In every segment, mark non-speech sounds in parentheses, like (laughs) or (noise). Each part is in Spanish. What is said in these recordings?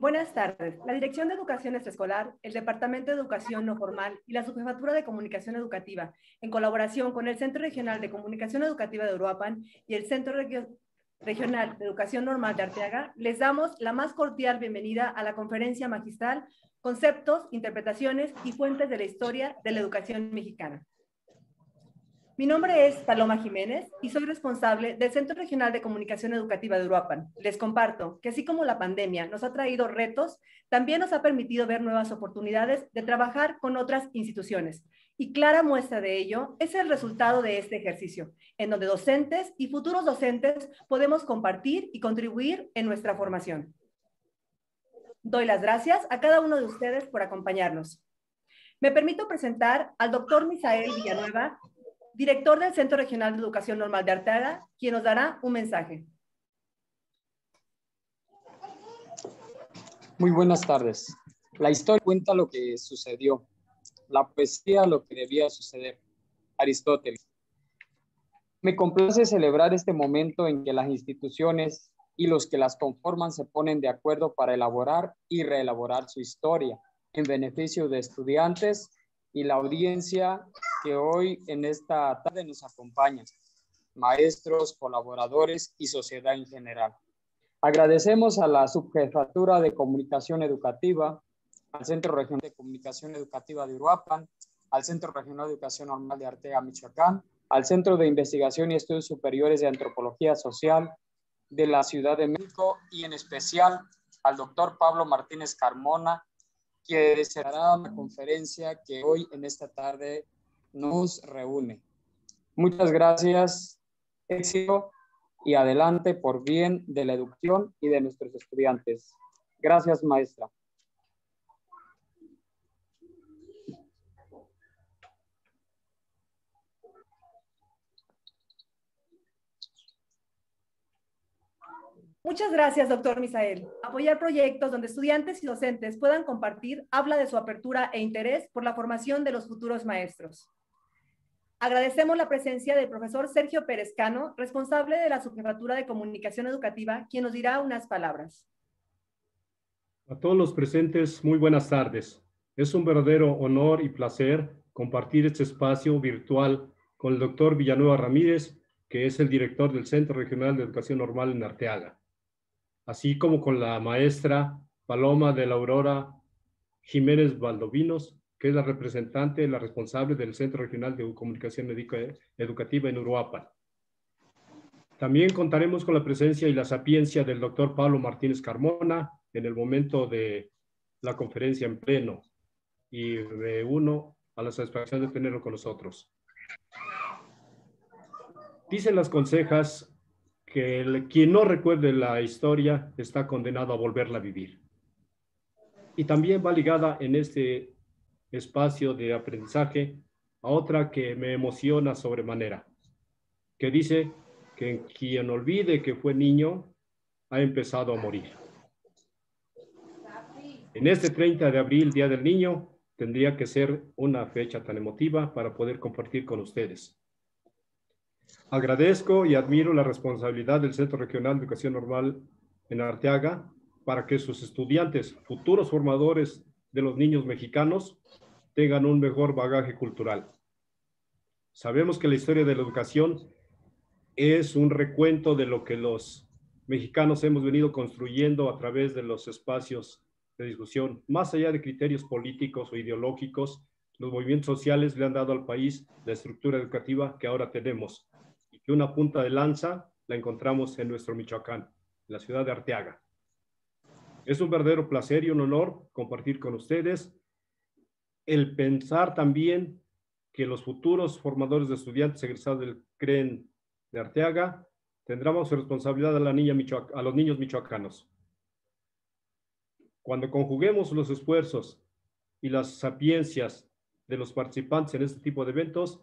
Buenas tardes. La Dirección de Educación Extraescolar, el Departamento de Educación No Formal y la Subjefatura de Comunicación Educativa, en colaboración con el Centro Regional de Comunicación Educativa de Uruapan y el Centro Regional de Educación Normal de Arteaga, les damos la más cordial bienvenida a la conferencia magistral Conceptos, Interpretaciones y Fuentes de la Historia de la Educación Mexicana. Mi nombre es Paloma Jiménez y soy responsable del Centro Regional de Comunicación Educativa de Uruapan. Les comparto que así como la pandemia nos ha traído retos, también nos ha permitido ver nuevas oportunidades de trabajar con otras instituciones. Y clara muestra de ello es el resultado de este ejercicio, en donde docentes y futuros docentes podemos compartir y contribuir en nuestra formación. Doy las gracias a cada uno de ustedes por acompañarnos. Me permito presentar al doctor Misael Villanueva, director del Centro Regional de Educación Normal de Arteaga, quien nos dará un mensaje. Muy buenas tardes. La historia cuenta lo que sucedió, la poesía lo que debía suceder. Aristóteles. Me complace celebrar este momento en que las instituciones y los que las conforman se ponen de acuerdo para elaborar y reelaborar su historia en beneficio de estudiantes, y la audiencia que hoy en esta tarde nos acompaña, maestros, colaboradores y sociedad en general. Agradecemos a la Subjefatura de Comunicación Educativa, al Centro Regional de Comunicación Educativa de Uruapan, al Centro Regional de Educación Normal de Arteaga, Michoacán, al Centro de Investigación y Estudios Superiores de Antropología Social de la Ciudad de México y en especial al doctor Pablo Martínez Carmona, que deseará la conferencia que hoy en esta tarde nos reúne. Muchas gracias, éxito y adelante por bien de la educación y de nuestros estudiantes. Gracias, maestra. Muchas gracias, doctor Misael. Apoyar proyectos donde estudiantes y docentes puedan compartir habla de su apertura e interés por la formación de los futuros maestros. Agradecemos la presencia del profesor Sergio Pérez Cano, responsable de la Subjefatura de Comunicación Educativa, quien nos dirá unas palabras. A todos los presentes, muy buenas tardes. Es un verdadero honor y placer compartir este espacio virtual con el doctor Villanueva Ramírez, que es el director del Centro Regional de Educación Normal en Arteaga así como con la maestra Paloma de la Aurora Jiménez Valdovinos, que es la representante, y la responsable del Centro Regional de Comunicación Educativa en Uruapan. También contaremos con la presencia y la sapiencia del doctor Pablo Martínez Carmona en el momento de la conferencia en pleno y de uno a la satisfacción de tenerlo con nosotros. Dicen las consejas que quien no recuerde la historia está condenado a volverla a vivir. Y también va ligada en este espacio de aprendizaje a otra que me emociona sobremanera, que dice que quien olvide que fue niño ha empezado a morir. En este 30 de abril, Día del Niño, tendría que ser una fecha tan emotiva para poder compartir con ustedes. Agradezco y admiro la responsabilidad del Centro Regional de Educación Normal en Arteaga para que sus estudiantes, futuros formadores de los niños mexicanos, tengan un mejor bagaje cultural. Sabemos que la historia de la educación es un recuento de lo que los mexicanos hemos venido construyendo a través de los espacios de discusión, más allá de criterios políticos o ideológicos, los movimientos sociales le han dado al país la estructura educativa que ahora tenemos una punta de lanza la encontramos en nuestro Michoacán, en la ciudad de Arteaga. Es un verdadero placer y un honor compartir con ustedes el pensar también que los futuros formadores de estudiantes egresados del CREN de Arteaga tendremos responsabilidad a, la niña a los niños michoacanos. Cuando conjuguemos los esfuerzos y las sapiencias de los participantes en este tipo de eventos,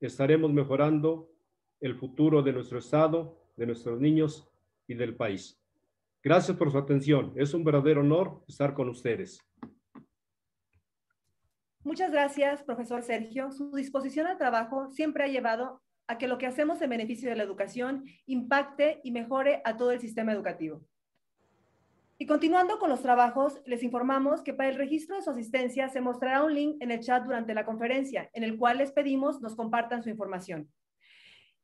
estaremos mejorando el futuro de nuestro Estado, de nuestros niños y del país. Gracias por su atención. Es un verdadero honor estar con ustedes. Muchas gracias, profesor Sergio. Su disposición al trabajo siempre ha llevado a que lo que hacemos en beneficio de la educación impacte y mejore a todo el sistema educativo. Y continuando con los trabajos, les informamos que para el registro de su asistencia se mostrará un link en el chat durante la conferencia, en el cual les pedimos nos compartan su información.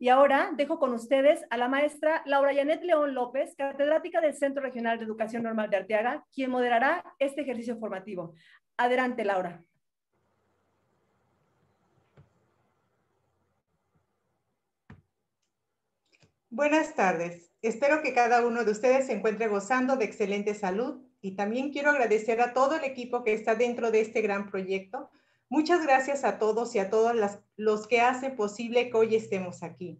Y ahora dejo con ustedes a la maestra Laura Janet León López, catedrática del Centro Regional de Educación Normal de Arteaga, quien moderará este ejercicio formativo. Adelante, Laura. Buenas tardes. Espero que cada uno de ustedes se encuentre gozando de excelente salud y también quiero agradecer a todo el equipo que está dentro de este gran proyecto Muchas gracias a todos y a todas los que hacen posible que hoy estemos aquí,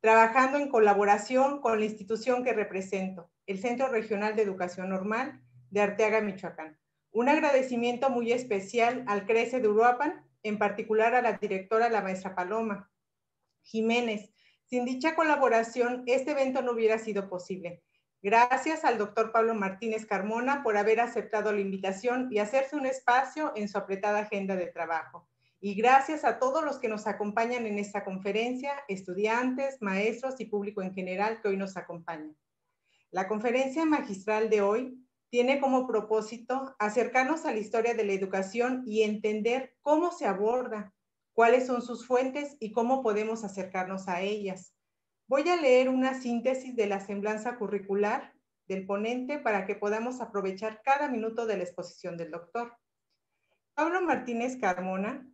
trabajando en colaboración con la institución que represento, el Centro Regional de Educación Normal de Arteaga, Michoacán. Un agradecimiento muy especial al CRECE de Uruapan, en particular a la directora, la maestra Paloma Jiménez. Sin dicha colaboración, este evento no hubiera sido posible. Gracias al doctor Pablo Martínez Carmona por haber aceptado la invitación y hacerse un espacio en su apretada agenda de trabajo. Y gracias a todos los que nos acompañan en esta conferencia, estudiantes, maestros y público en general que hoy nos acompañan. La conferencia magistral de hoy tiene como propósito acercarnos a la historia de la educación y entender cómo se aborda, cuáles son sus fuentes y cómo podemos acercarnos a ellas Voy a leer una síntesis de la semblanza curricular del ponente para que podamos aprovechar cada minuto de la exposición del doctor. Pablo Martínez Carmona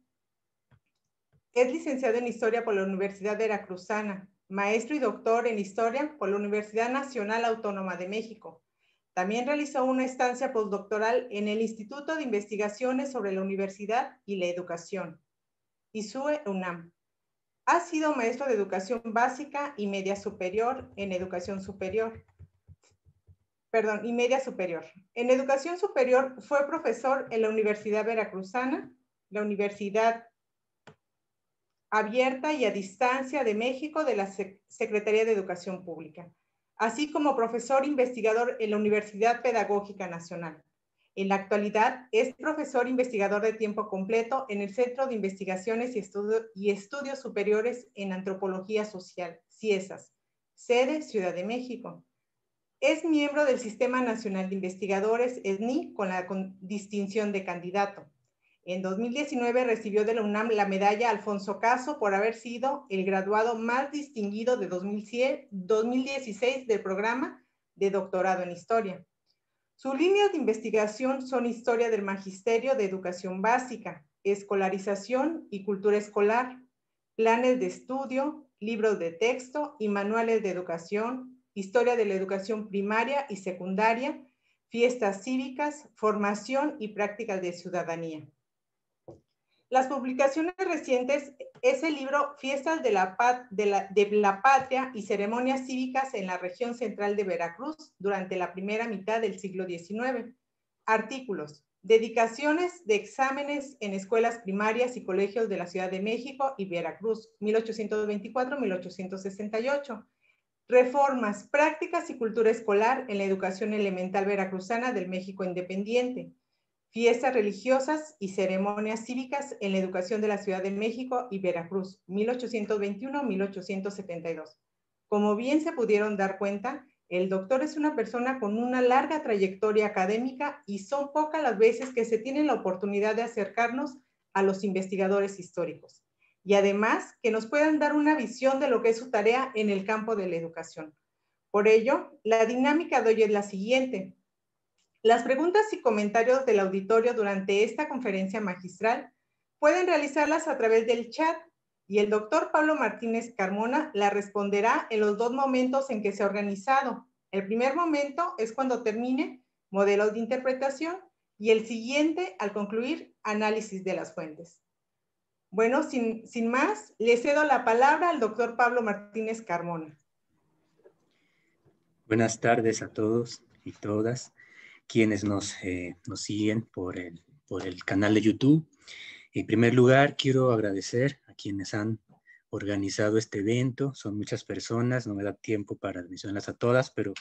es licenciado en Historia por la Universidad de Veracruzana, maestro y doctor en Historia por la Universidad Nacional Autónoma de México. También realizó una estancia postdoctoral en el Instituto de Investigaciones sobre la Universidad y la Educación, ISUE UNAM. Ha sido maestro de educación básica y media superior en educación superior. Perdón, y media superior. En educación superior fue profesor en la Universidad Veracruzana, la Universidad Abierta y a Distancia de México de la Secretaría de Educación Pública, así como profesor investigador en la Universidad Pedagógica Nacional. En la actualidad es profesor investigador de tiempo completo en el Centro de Investigaciones y, Estudios Superiores en Antropología Social, CIESAS, sede Ciudad de México. Es miembro del Sistema Nacional de Investigadores, ESNI, con la distinción de candidato. En 2019 recibió de la UNAM la medalla Alfonso Caso por haber sido el graduado más distinguido de 2016 del programa de doctorado en historia. Sus líneas de investigación son historia del magisterio de educación básica, escolarización y cultura escolar, planes de estudio, libros de texto y manuales de educación, historia de la educación primaria y secundaria, fiestas cívicas, formación y prácticas de ciudadanía. Las publicaciones recientes es el libro Fiestas de la, de, la, de la, Patria y Ceremonias Cívicas en la región central de Veracruz durante la primera mitad del siglo XIX. Artículos, dedicaciones de exámenes en escuelas primarias y colegios de la Ciudad de México y Veracruz, 1824-1868. Reformas, prácticas y cultura escolar en la educación elemental veracruzana del México independiente, Fiestas religiosas y ceremonias cívicas en la educación de la Ciudad de México y Veracruz, 1821-1872. Como bien se pudieron dar cuenta, el doctor es una persona con una larga trayectoria académica y son pocas las veces que se tiene la oportunidad de acercarnos a los investigadores históricos y además que nos puedan dar una visión de lo que es su tarea en el campo de la educación. Por ello, la dinámica de hoy es la siguiente. Las preguntas y comentarios del auditorio durante esta conferencia magistral pueden realizarlas a través del chat y el doctor Pablo Martínez Carmona la responderá en los dos momentos en que se ha organizado. El primer momento es cuando termine modelos de interpretación y el siguiente al concluir análisis de las fuentes. Bueno, sin, más, le cedo la palabra al doctor Pablo Martínez Carmona. Buenas tardes a todos y todas quienes nos, eh, nos siguen por el, por el canal de YouTube. En primer lugar, quiero agradecer a quienes han organizado este evento. Son muchas personas, no me da tiempo para mencionarlas a todas, pero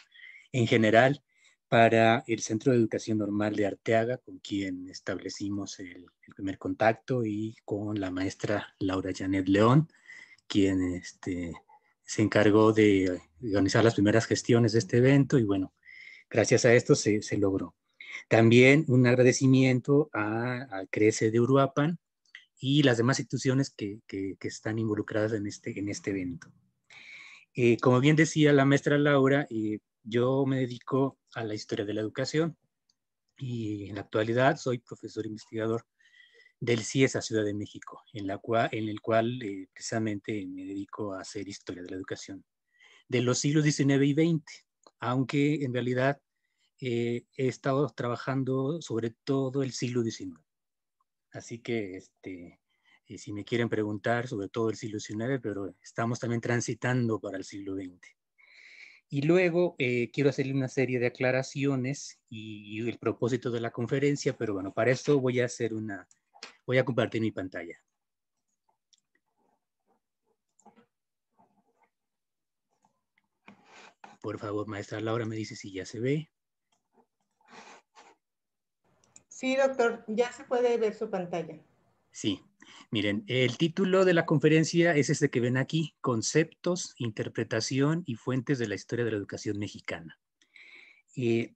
en general para el Centro de Educación Normal de Arteaga, con quien establecimos el, primer contacto, y con la maestra Laura Janet León, quien este, se encargó de organizar las primeras gestiones de este evento. Y bueno, Gracias a esto se, logró. También un agradecimiento a, Crece e de Uruapan y las demás instituciones que, están involucradas en este, en este evento. Eh, como bien decía la maestra Laura, eh, yo me dedico a la historia de la educación y en la actualidad soy profesor investigador del CIESA Ciudad de México, en, la cual, el cual eh, precisamente me dedico a hacer historia de la educación de los siglos XIX y XX aunque en realidad eh, he estado trabajando sobre todo el siglo XIX. Así que este, eh, si me quieren preguntar sobre todo el siglo XIX, pero estamos también transitando para el siglo XX. Y luego eh, quiero hacerle una serie de aclaraciones y, el propósito de la conferencia, pero bueno, para esto voy a hacer una, voy a compartir mi pantalla. Por favor, maestra Laura, me dice si ya se ve. Sí, doctor, ya se puede ver su pantalla. Sí, miren, el título de la conferencia es este que ven aquí, Conceptos, Interpretación y Fuentes de la Historia de la Educación Mexicana. Eh,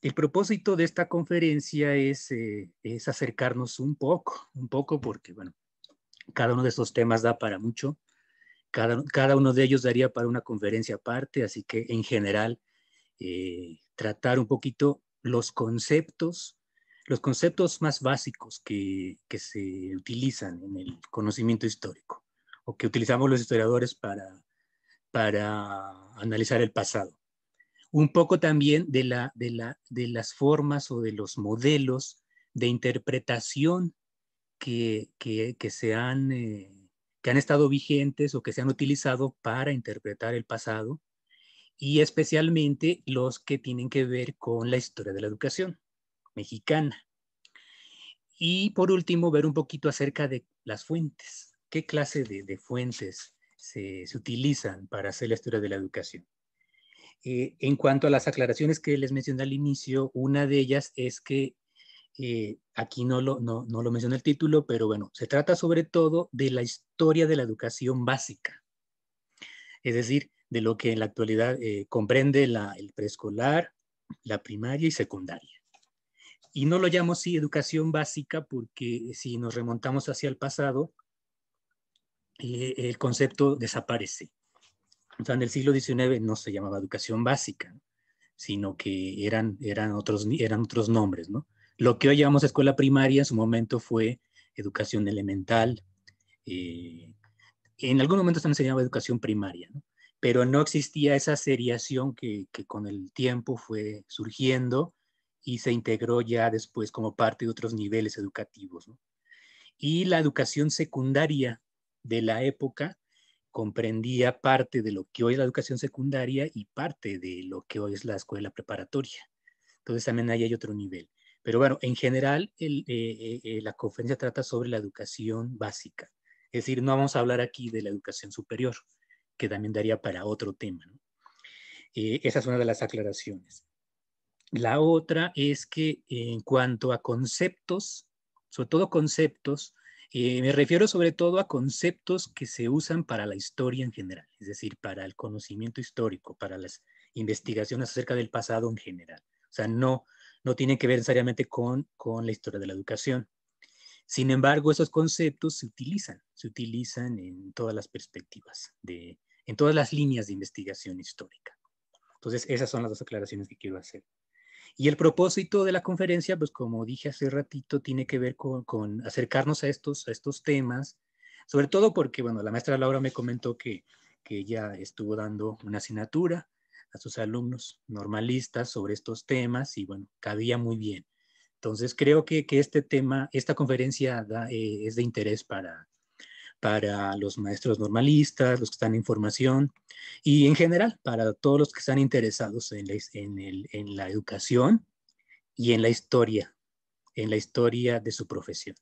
el propósito de esta conferencia es, eh, es acercarnos un poco, un poco porque, bueno, cada uno de estos temas da para mucho, cada, uno de ellos daría para una conferencia aparte, así que en general eh, tratar un poquito los conceptos, los conceptos más básicos que, se utilizan en el conocimiento histórico o que utilizamos los historiadores para, para analizar el pasado. Un poco también de, la, de, la, de las formas o de los modelos de interpretación que, que, se han... Eh, que han estado vigentes o que se han utilizado para interpretar el pasado y especialmente los que tienen que ver con la historia de la educación mexicana. Y por último, ver un poquito acerca de las fuentes. ¿Qué clase de, fuentes se, utilizan para hacer la historia de la educación? Eh, en cuanto a las aclaraciones que les mencioné al inicio, una de ellas es que eh, aquí no lo, no, menciona el título, pero bueno, se trata sobre todo de la historia de la educación básica, es decir, de lo que en la actualidad eh, comprende el preescolar, la primaria y secundaria. Y no lo llamo así educación básica porque si nos remontamos hacia el pasado, eh, el concepto desaparece. O sea, en el siglo XIX no se llamaba educación básica, sino que eran, eran, otros, eran otros nombres, ¿no? Lo que hoy llamamos escuela primaria en su momento fue educación elemental. Eh, en algún momento también se llamaba educación primaria, pero no existía esa seriación que, con el tiempo fue surgiendo y se integró ya después como parte de otros niveles educativos. Y la educación secundaria de la época comprendía parte de lo que hoy es la educación secundaria y parte de lo que hoy es la escuela preparatoria. Entonces también ahí hay otro nivel. Pero bueno, en general eh, eh, eh, la conferencia trata sobre la educación básica. Es decir, no vamos a hablar aquí de la educación superior, que también daría para otro tema. esa es una de las aclaraciones. La otra es que en cuanto a conceptos, sobre todo conceptos, me refiero sobre todo a conceptos que se usan para la historia en general, es decir, para el conocimiento histórico, para las investigaciones acerca del pasado en general. O sea, no, no tienen que ver necesariamente con, la historia de la educación. Sin embargo, esos conceptos se utilizan, se utilizan en todas las perspectivas, de, en todas las líneas de investigación histórica. Entonces, esas son las dos aclaraciones que quiero hacer. Y el propósito de la conferencia, pues como dije hace ratito, tiene que ver con, acercarnos a estos, a estos temas, sobre todo porque, bueno, la maestra Laura me comentó que, que ella estuvo dando una asignatura a sus alumnos normalistas sobre estos temas y bueno, cabía muy bien. Entonces creo que, este tema, esta conferencia eh, es de interés para, para los maestros normalistas, los que están en formación y en general para todos los que están interesados en la, en, en la educación y en la historia, en la historia de su profesión.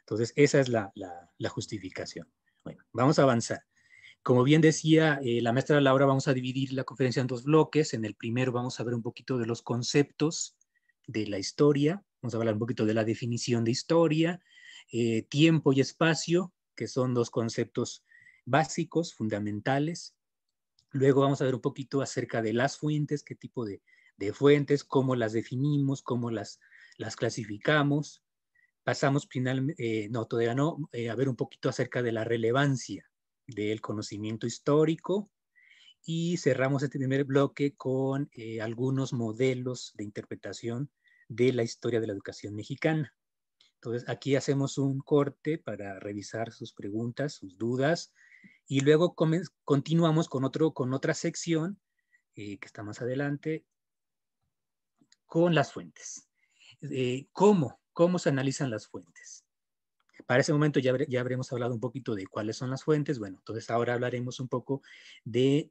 Entonces esa es la, la justificación. Bueno, vamos a avanzar. Como bien decía eh, la maestra Laura, vamos a dividir la conferencia en dos bloques. En el primero vamos a ver un poquito de los conceptos de la historia, vamos a hablar un poquito de la definición de historia, eh, tiempo y espacio, que son dos conceptos básicos, fundamentales. Luego vamos a ver un poquito acerca de las fuentes, qué tipo de, fuentes, cómo las definimos, cómo las, clasificamos. Pasamos finalmente, eh, no, todavía no, a ver un poquito acerca de la relevancia, del conocimiento histórico y cerramos este primer bloque con eh, algunos modelos de interpretación de la historia de la educación mexicana. Entonces, aquí hacemos un corte para revisar sus preguntas, sus dudas, y luego continuamos con, otro, con otra sección eh, que está más adelante, con las fuentes. Eh, ¿Cómo? ¿Cómo se analizan las fuentes? Para ese momento ya, habremos hablado un poquito de cuáles son las fuentes. Bueno, entonces ahora hablaremos un poco de,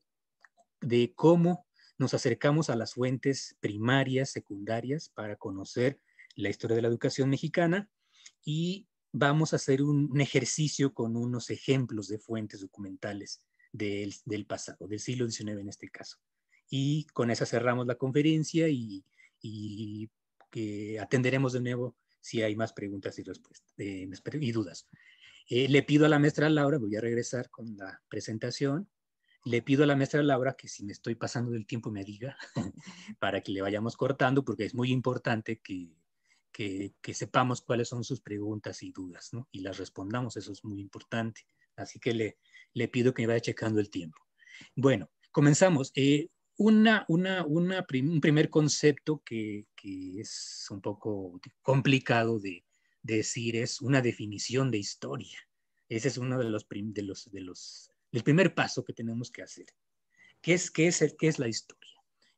cómo nos acercamos a las fuentes primarias, secundarias, para conocer la historia de la educación mexicana y vamos a hacer un, ejercicio con unos ejemplos de fuentes documentales del, pasado, del siglo XIX en este caso. Y con esa cerramos la conferencia y, y que atenderemos de nuevo si hay más preguntas y, respuestas, eh, y dudas. Eh, le pido a la maestra Laura, voy a regresar con la presentación, le pido a la maestra Laura que si me estoy pasando del tiempo me diga (laughs) para que le vayamos cortando porque es muy importante que, que, sepamos cuáles son sus preguntas y dudas ¿no? y las respondamos, eso es muy importante. Así que le, le pido que me vaya checando el tiempo. Bueno, comenzamos. Eh, una, un primer concepto que, es un poco complicado de, decir es una definición de historia. Ese es uno de los, de el primer paso que tenemos que hacer. ¿Qué es, qué es, qué es la historia?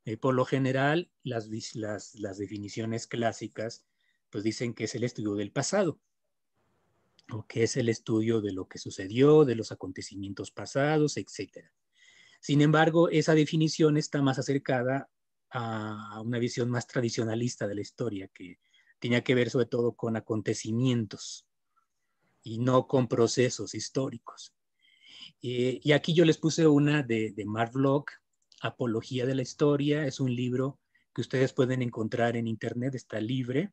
Eh, por lo general, las, las, las, definiciones clásicas pues dicen que es el estudio del pasado, o que es el estudio de lo que sucedió, de los acontecimientos pasados, etcétera. Sin embargo, esa definición está más acercada a una visión más tradicionalista de la historia, que tenía que ver sobre todo con acontecimientos y no con procesos históricos. Eh, y aquí yo les puse una de, de Mark Apología de la Historia, es un libro que ustedes pueden encontrar en internet, está libre.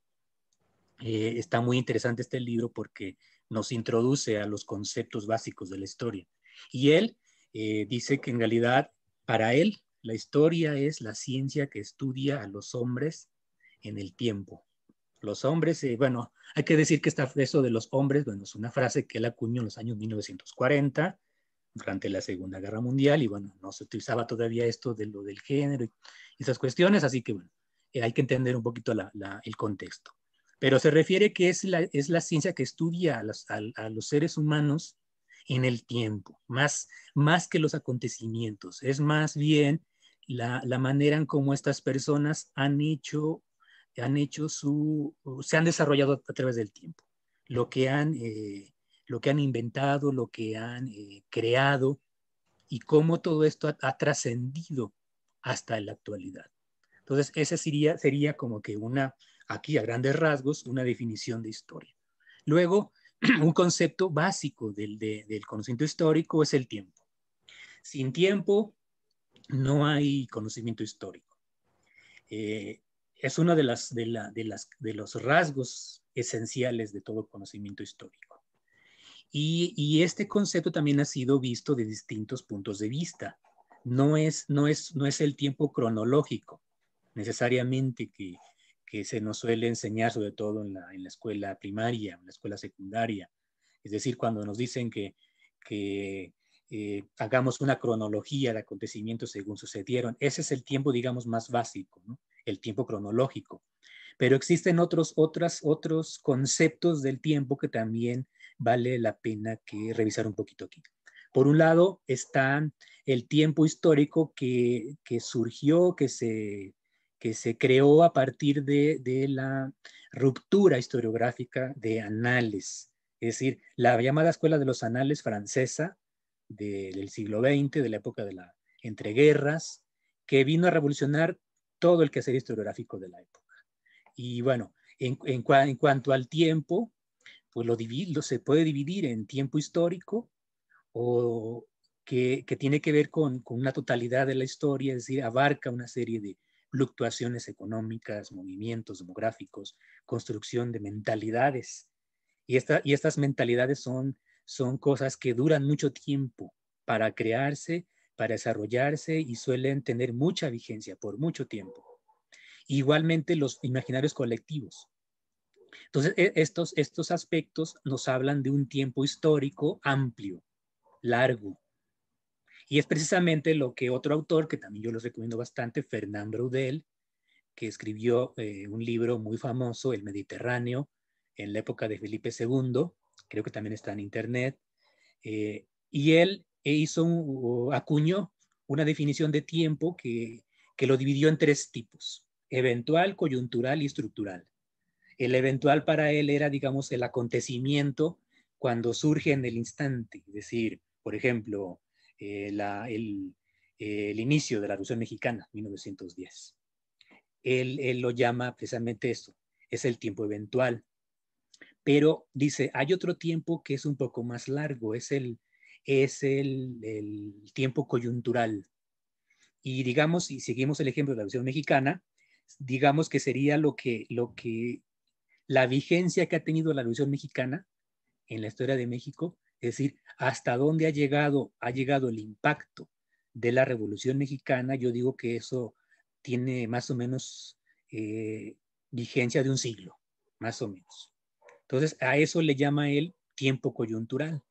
Eh, está muy interesante este libro porque nos introduce a los conceptos básicos de la historia. Y él eh, dice que en realidad para él la historia es la ciencia que estudia a los hombres en el tiempo. Los hombres, eh, bueno, hay que decir que está eso de los hombres, bueno, es una frase que él acuñó en los años 1940, durante la Segunda Guerra Mundial, y bueno, no se utilizaba todavía esto de lo del género y esas cuestiones, así que bueno, eh, hay que entender un poquito el contexto. Pero se refiere que es la, es la ciencia que estudia a los, a los seres humanos en el tiempo, más, más que los acontecimientos. Es más bien la, manera en cómo estas personas han hecho, han hecho su, se han desarrollado a través del tiempo. Lo que han, eh, lo que han inventado, lo que han eh, creado y cómo todo esto ha, trascendido hasta la actualidad. Entonces, esa sería, sería como que una, aquí a grandes rasgos, una definición de historia. Luego, (clears throat) un concepto básico del, conocimiento histórico es el tiempo. Sin tiempo no hay conocimiento histórico. Eh, es uno de, las, las, de los rasgos esenciales de todo conocimiento histórico. Y, y, este concepto también ha sido visto de distintos puntos de vista. No es, no es, no es el tiempo cronológico necesariamente que, que se nos suele enseñar sobre todo en la, escuela primaria, en la escuela secundaria. Es decir, cuando nos dicen que, eh, hagamos una cronología de acontecimientos según sucedieron. Ese es el tiempo, digamos, más básico, el tiempo cronológico. Pero existen otros, otras, otros conceptos del tiempo que también vale la pena que revisar un poquito aquí. Por un lado está el tiempo histórico que surgió, que se que se creó a partir de, la ruptura historiográfica de Anales, es decir, la llamada Escuela de los Anales francesa del siglo XX, de la época de la entreguerras, que vino a revolucionar todo el quehacer historiográfico de la época. Y bueno, en, cuanto al tiempo, pues lo, se puede dividir en tiempo histórico o que, tiene que ver con, una totalidad de la historia, es decir, abarca una serie de, fluctuaciones económicas, movimientos demográficos, construcción de mentalidades. Y, y estas mentalidades son, son cosas que duran mucho tiempo para crearse, para desarrollarse y suelen tener mucha vigencia por mucho tiempo. Igualmente los imaginarios colectivos. Entonces, e, estos, estos aspectos nos hablan de un tiempo histórico amplio, largo, y es precisamente lo que otro autor, que también yo los recomiendo bastante, Fernando Braudel, que escribió eh, un libro muy famoso, El Mediterráneo, en la época de Felipe II, creo que también está en internet, eh, y él hizo un, acuñó una definición de tiempo que, que lo dividió en tres tipos, eventual, coyuntural y estructural. El eventual para él era, digamos, el acontecimiento cuando surge en el instante, es decir, por ejemplo, eh, eh, el, inicio de la Revolución Mexicana, 1910. Él, lo llama precisamente esto, es el tiempo eventual. Pero dice, hay otro tiempo que es un poco más largo, es el, es tiempo coyuntural. Y digamos, y seguimos el ejemplo de la Revolución Mexicana, digamos que sería lo que, lo que la vigencia que ha tenido la Revolución Mexicana en la historia de México es decir, hasta dónde ha llegado, ha llegado el impacto de la Revolución Mexicana, yo digo que eso tiene más o menos eh, vigencia de un siglo, más o menos. Entonces, a eso le llama él tiempo coyuntural.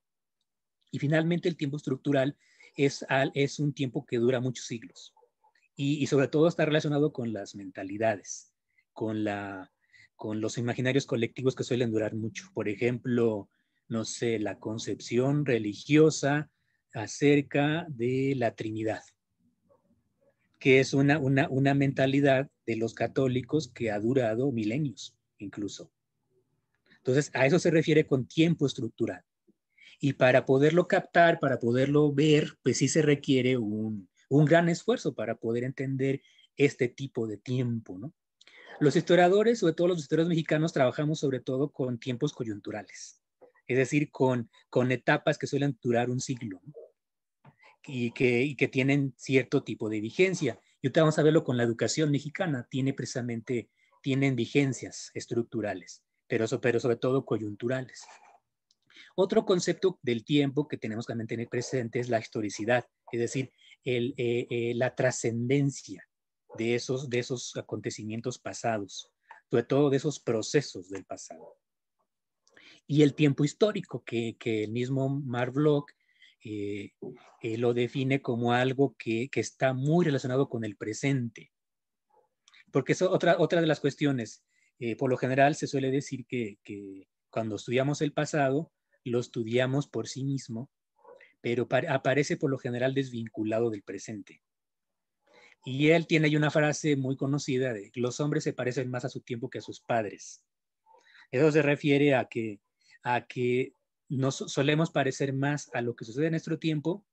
Y finalmente el tiempo estructural es, es un tiempo que dura muchos siglos y, y sobre todo está relacionado con las mentalidades, con, la, con los imaginarios colectivos que suelen durar mucho. Por ejemplo, no sé, la concepción religiosa acerca de la Trinidad, que es una, mentalidad de los católicos que ha durado milenios incluso. Entonces, a eso se refiere con tiempo estructural. Y para poderlo captar, para poderlo ver, pues sí se requiere un, un gran esfuerzo para poder entender este tipo de tiempo, ¿no? Los historiadores, sobre todo los historiadores mexicanos, trabajamos sobre todo con tiempos coyunturales es decir, con, con etapas que suelen durar un siglo y, que, que tienen cierto tipo de vigencia. Y ahorita vamos a verlo con la educación mexicana, tiene precisamente, tienen vigencias estructurales, pero, sobre todo coyunturales. Otro concepto del tiempo que tenemos que mantener presente es la historicidad, es decir, eh, eh, la trascendencia de esos, de esos acontecimientos pasados, sobre todo de esos procesos del pasado y el tiempo histórico, que, el mismo Mark eh, eh, lo define como algo que, está muy relacionado con el presente. Porque es otra, otra de las cuestiones. Eh, por lo general se suele decir que, que, cuando estudiamos el pasado, lo estudiamos por sí mismo, pero aparece por lo general desvinculado del presente. Y él tiene ahí una frase muy conocida de los hombres se parecen más a su tiempo que a sus padres. Eso se refiere a que a que nos solemos parecer más a lo que sucede en nuestro tiempo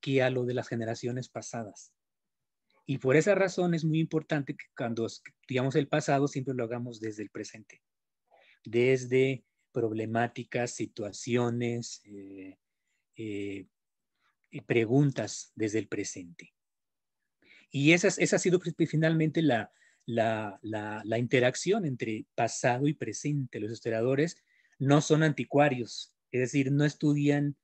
que a lo de las generaciones pasadas. Y por esa razón es muy importante que cuando digamos el pasado siempre lo hagamos desde el presente, desde problemáticas, situaciones, eh, eh preguntas desde el presente. Y esa, ha sido pues, finalmente la, la, interacción entre pasado y presente. Los historiadores no son anticuarios, es decir, no estudian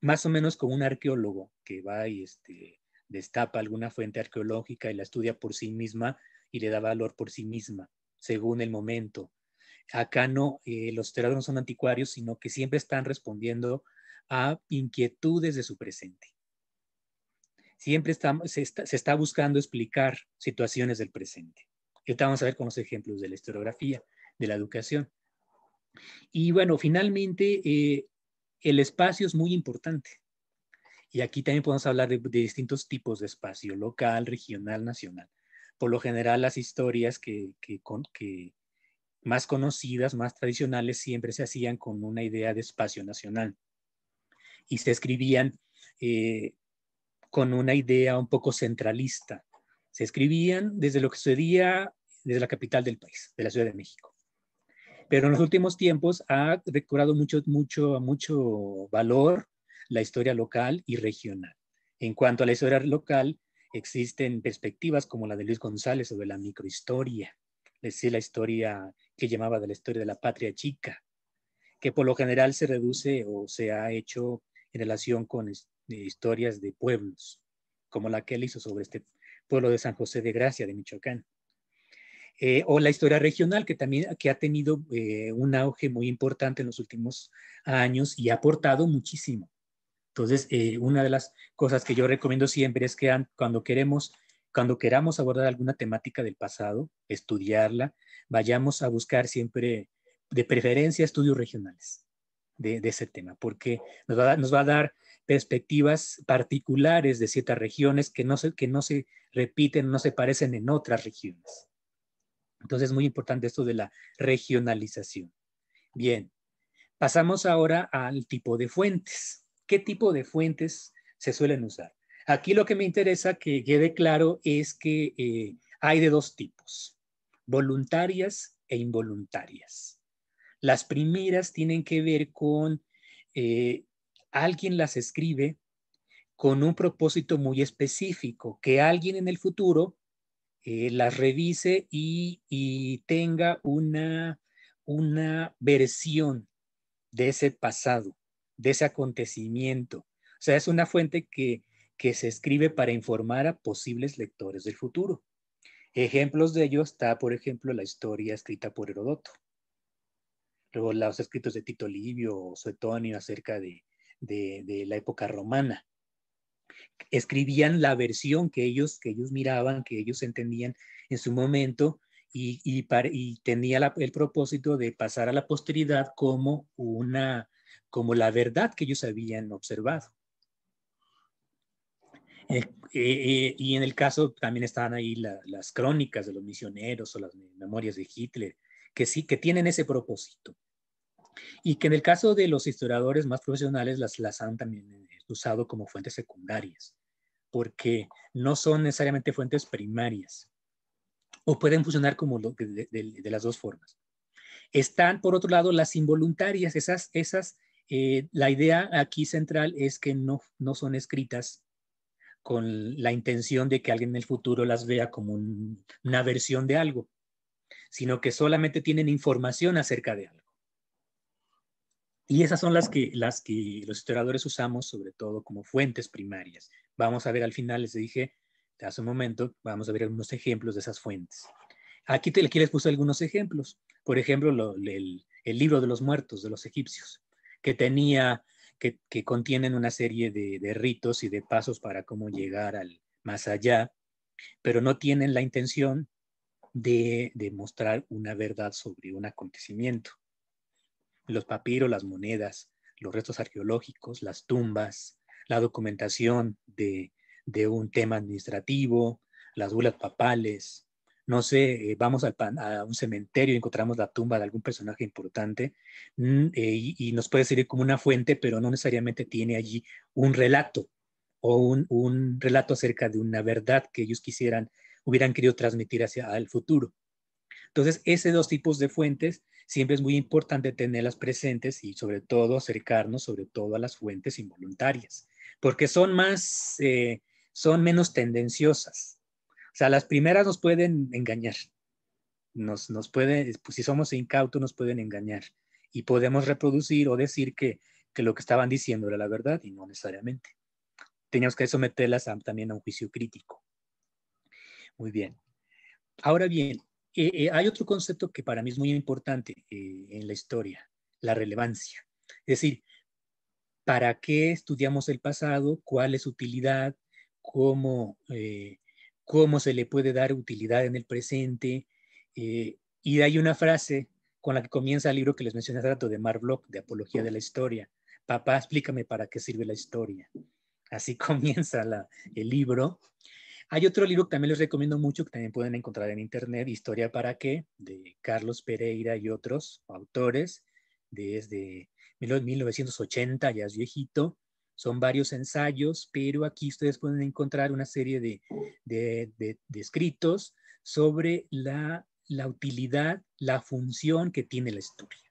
más o menos como un arqueólogo que va y este, destapa alguna fuente arqueológica y la estudia por sí misma y le da valor por sí misma, según el momento. Acá no, eh, los teatros no son anticuarios, sino que siempre están respondiendo a inquietudes de su presente. Siempre se, está, buscando explicar situaciones del presente. Y vamos a ver con los ejemplos de la historiografía, de la educación. Y bueno, finalmente, eh, el espacio es muy importante. Y aquí también podemos hablar de, distintos tipos de espacio, local, regional, nacional. Por lo general, las historias que, más conocidas, más tradicionales, siempre se hacían con una idea de espacio nacional. Y se escribían eh, con una idea un poco centralista. Se escribían desde lo que sucedía desde la capital del país, de la Ciudad de México. Pero en los últimos tiempos ha recobrado mucho, mucho, mucho valor la historia local y regional. En cuanto a la historia local, existen perspectivas como la de Luis González sobre la microhistoria, es decir, la historia que llamaba de la historia de la patria chica, que por lo general se reduce o se ha hecho en relación con historias de pueblos, como la que él hizo sobre este pueblo de San José de Gracia de Michoacán. Eh, o la historia regional, que también ha tenido eh, un auge muy importante en los últimos años y ha aportado muchísimo. Entonces, eh, una de las cosas que yo recomiendo siempre es que cuando queremos, cuando queramos abordar alguna temática del pasado, estudiarla, vayamos a buscar siempre, de preferencia, estudios regionales de, ese tema, porque nos va, a, dar perspectivas particulares de ciertas regiones que que no se repiten, no se parecen en otras regiones. Entonces es muy importante esto de la regionalización. Bien, pasamos ahora al tipo de fuentes. ¿Qué tipo de fuentes se suelen usar? Aquí lo que me interesa que quede claro es que eh, hay de dos tipos, voluntarias e involuntarias. Las primeras tienen que ver con eh, alguien las escribe con un propósito muy específico, que alguien en el futuro eh, las revise y, tenga una, versión de ese pasado, de ese acontecimiento. O sea, es una fuente que, se escribe para informar a posibles lectores del futuro. Ejemplos de ello está, por ejemplo, la historia escrita por Herodoto. Luego los escritos de Tito Livio o Suetonio acerca de la época romana escribían la versión que ellos, que ellos miraban, que ellos entendían en su momento y, tenía el propósito de pasar a la posteridad como, una, como la verdad que ellos habían observado. Eh, eh, y en el caso también estaban ahí las crónicas de los misioneros o las memorias de Hitler, que sí, que tienen ese propósito, y que en el caso de los historiadores más profesionales las, las han también eh, usado como fuentes secundarias, porque no son necesariamente fuentes primarias, o pueden funcionar como de, las dos formas. Están, por otro lado, las involuntarias, esas, esas eh, la idea aquí central es que no, no son escritas con la intención de que alguien en el futuro las vea como una versión de algo, sino que solamente tienen información acerca de algo. Y esas son las que, los historiadores usamos sobre todo como fuentes primarias. Vamos a ver al final, les dije hace un momento, vamos a ver algunos ejemplos de esas fuentes. Aquí, te, les puse algunos ejemplos. Por ejemplo, el, libro de los muertos de los egipcios, que tenía, que, contienen una serie de, ritos y de pasos para cómo llegar al más allá, pero no tienen la intención de, de, mostrar una verdad sobre un acontecimiento los papiros, las monedas, los restos arqueológicos, las tumbas, la documentación de, un tema administrativo, las bulas papales, no sé, eh, vamos a un cementerio y encontramos la tumba de algún personaje importante mm, eh, y, nos puede servir como una fuente, pero no necesariamente tiene allí un relato o un, un relato acerca de una verdad que ellos quisieran, hubieran querido transmitir hacia el futuro. Entonces, esos dos tipos de fuentes siempre es muy importante tenerlas presentes y sobre todo acercarnos sobre todo a las fuentes involuntarias, porque son más, eh, son menos tendenciosas. O sea, las primeras nos pueden engañar, nos, nos pueden, pues, si somos incautos nos pueden engañar y podemos reproducir o decir que, lo que estaban diciendo era la verdad y no necesariamente. Teníamos que someterlas también a un juicio crítico. Muy bien. Ahora bien, eh, eh, hay otro concepto que para mí es muy importante eh, en la historia, la relevancia. Es decir, ¿para qué estudiamos el pasado? ¿Cuál es su utilidad? ¿Cómo, ¿Cómo se le puede dar utilidad en el presente? y hay una frase con la que comienza el libro que les mencioné hace rato de Mark de Apología de la Historia. Papá, explícame para qué sirve la historia. Así (laughs) comienza el libro. Hay otro libro que también les recomiendo mucho, que también pueden encontrar en internet, Historia para qué, de Carlos Pereira y otros autores, desde 1980, ya es viejito. Son varios ensayos, pero aquí ustedes pueden encontrar una serie de, de, escritos sobre la, la, utilidad, la función que tiene la historia.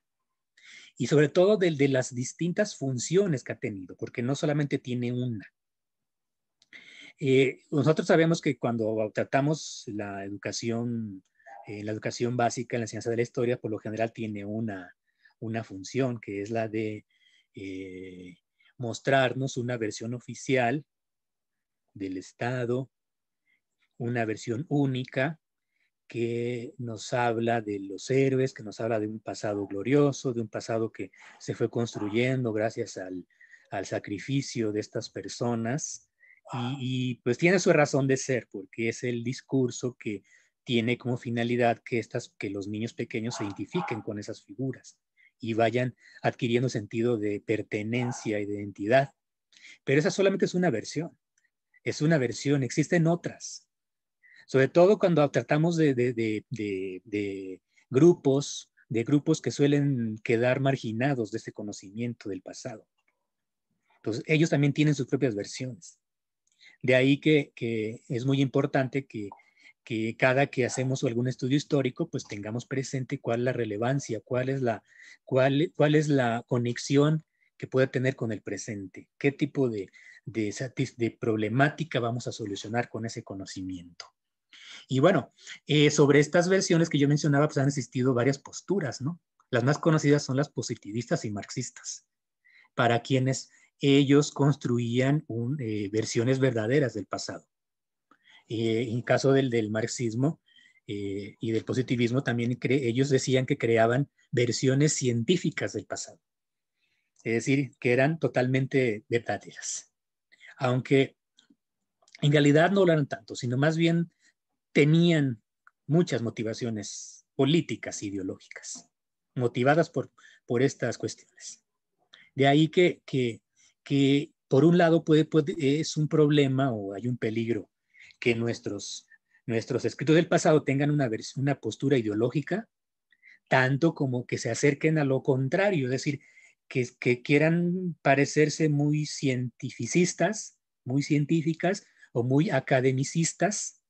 Y sobre todo de las distintas funciones que ha tenido, porque no solamente tiene una eh, nosotros sabemos que cuando tratamos la educación, eh, la educación básica en la ciencia de la historia, por lo general tiene una, una función que es la de eh, mostrarnos una versión oficial del Estado, una versión única que nos habla de los héroes, que nos habla de un pasado glorioso, de un pasado que se fue construyendo gracias al, al sacrificio de estas personas Ah. Y, pues tiene su razón de ser, porque es el discurso que tiene como finalidad que, estas, que los niños pequeños se identifiquen con esas figuras y vayan adquiriendo sentido de pertenencia y de identidad. Pero esa solamente es una versión, es una versión, existen otras. Sobre todo cuando tratamos de, de, de, de grupos, de grupos que suelen quedar marginados de este conocimiento del pasado. Entonces, ellos también tienen sus propias versiones. De ahí que, es muy importante que, cada que hacemos algún estudio histórico, pues tengamos presente cuál es la relevancia, cuál es la, cuál, cuál es la conexión que puede tener con el presente, qué tipo de, de, problemática vamos a solucionar con ese conocimiento. Y bueno, eh, sobre estas versiones que yo mencionaba, pues han existido varias posturas, ¿no? Las más conocidas son las positivistas y marxistas, para quienes ellos construían eh, versiones verdaderas del pasado. Eh, en caso del, del marxismo eh, y del positivismo, también ellos decían que creaban versiones científicas del pasado, es decir, que eran totalmente verdaderas, aunque en realidad no lo eran tanto, sino más bien tenían muchas motivaciones políticas, ideológicas, motivadas por, por estas cuestiones. De ahí que que por un lado puede, es un problema o hay un peligro que nuestros, nuestros escritos del pasado tengan una, una postura ideológica, tanto como que se acerquen a lo contrario, es decir, que, que quieran parecerse muy cientificistas, muy científicas o muy academicistas,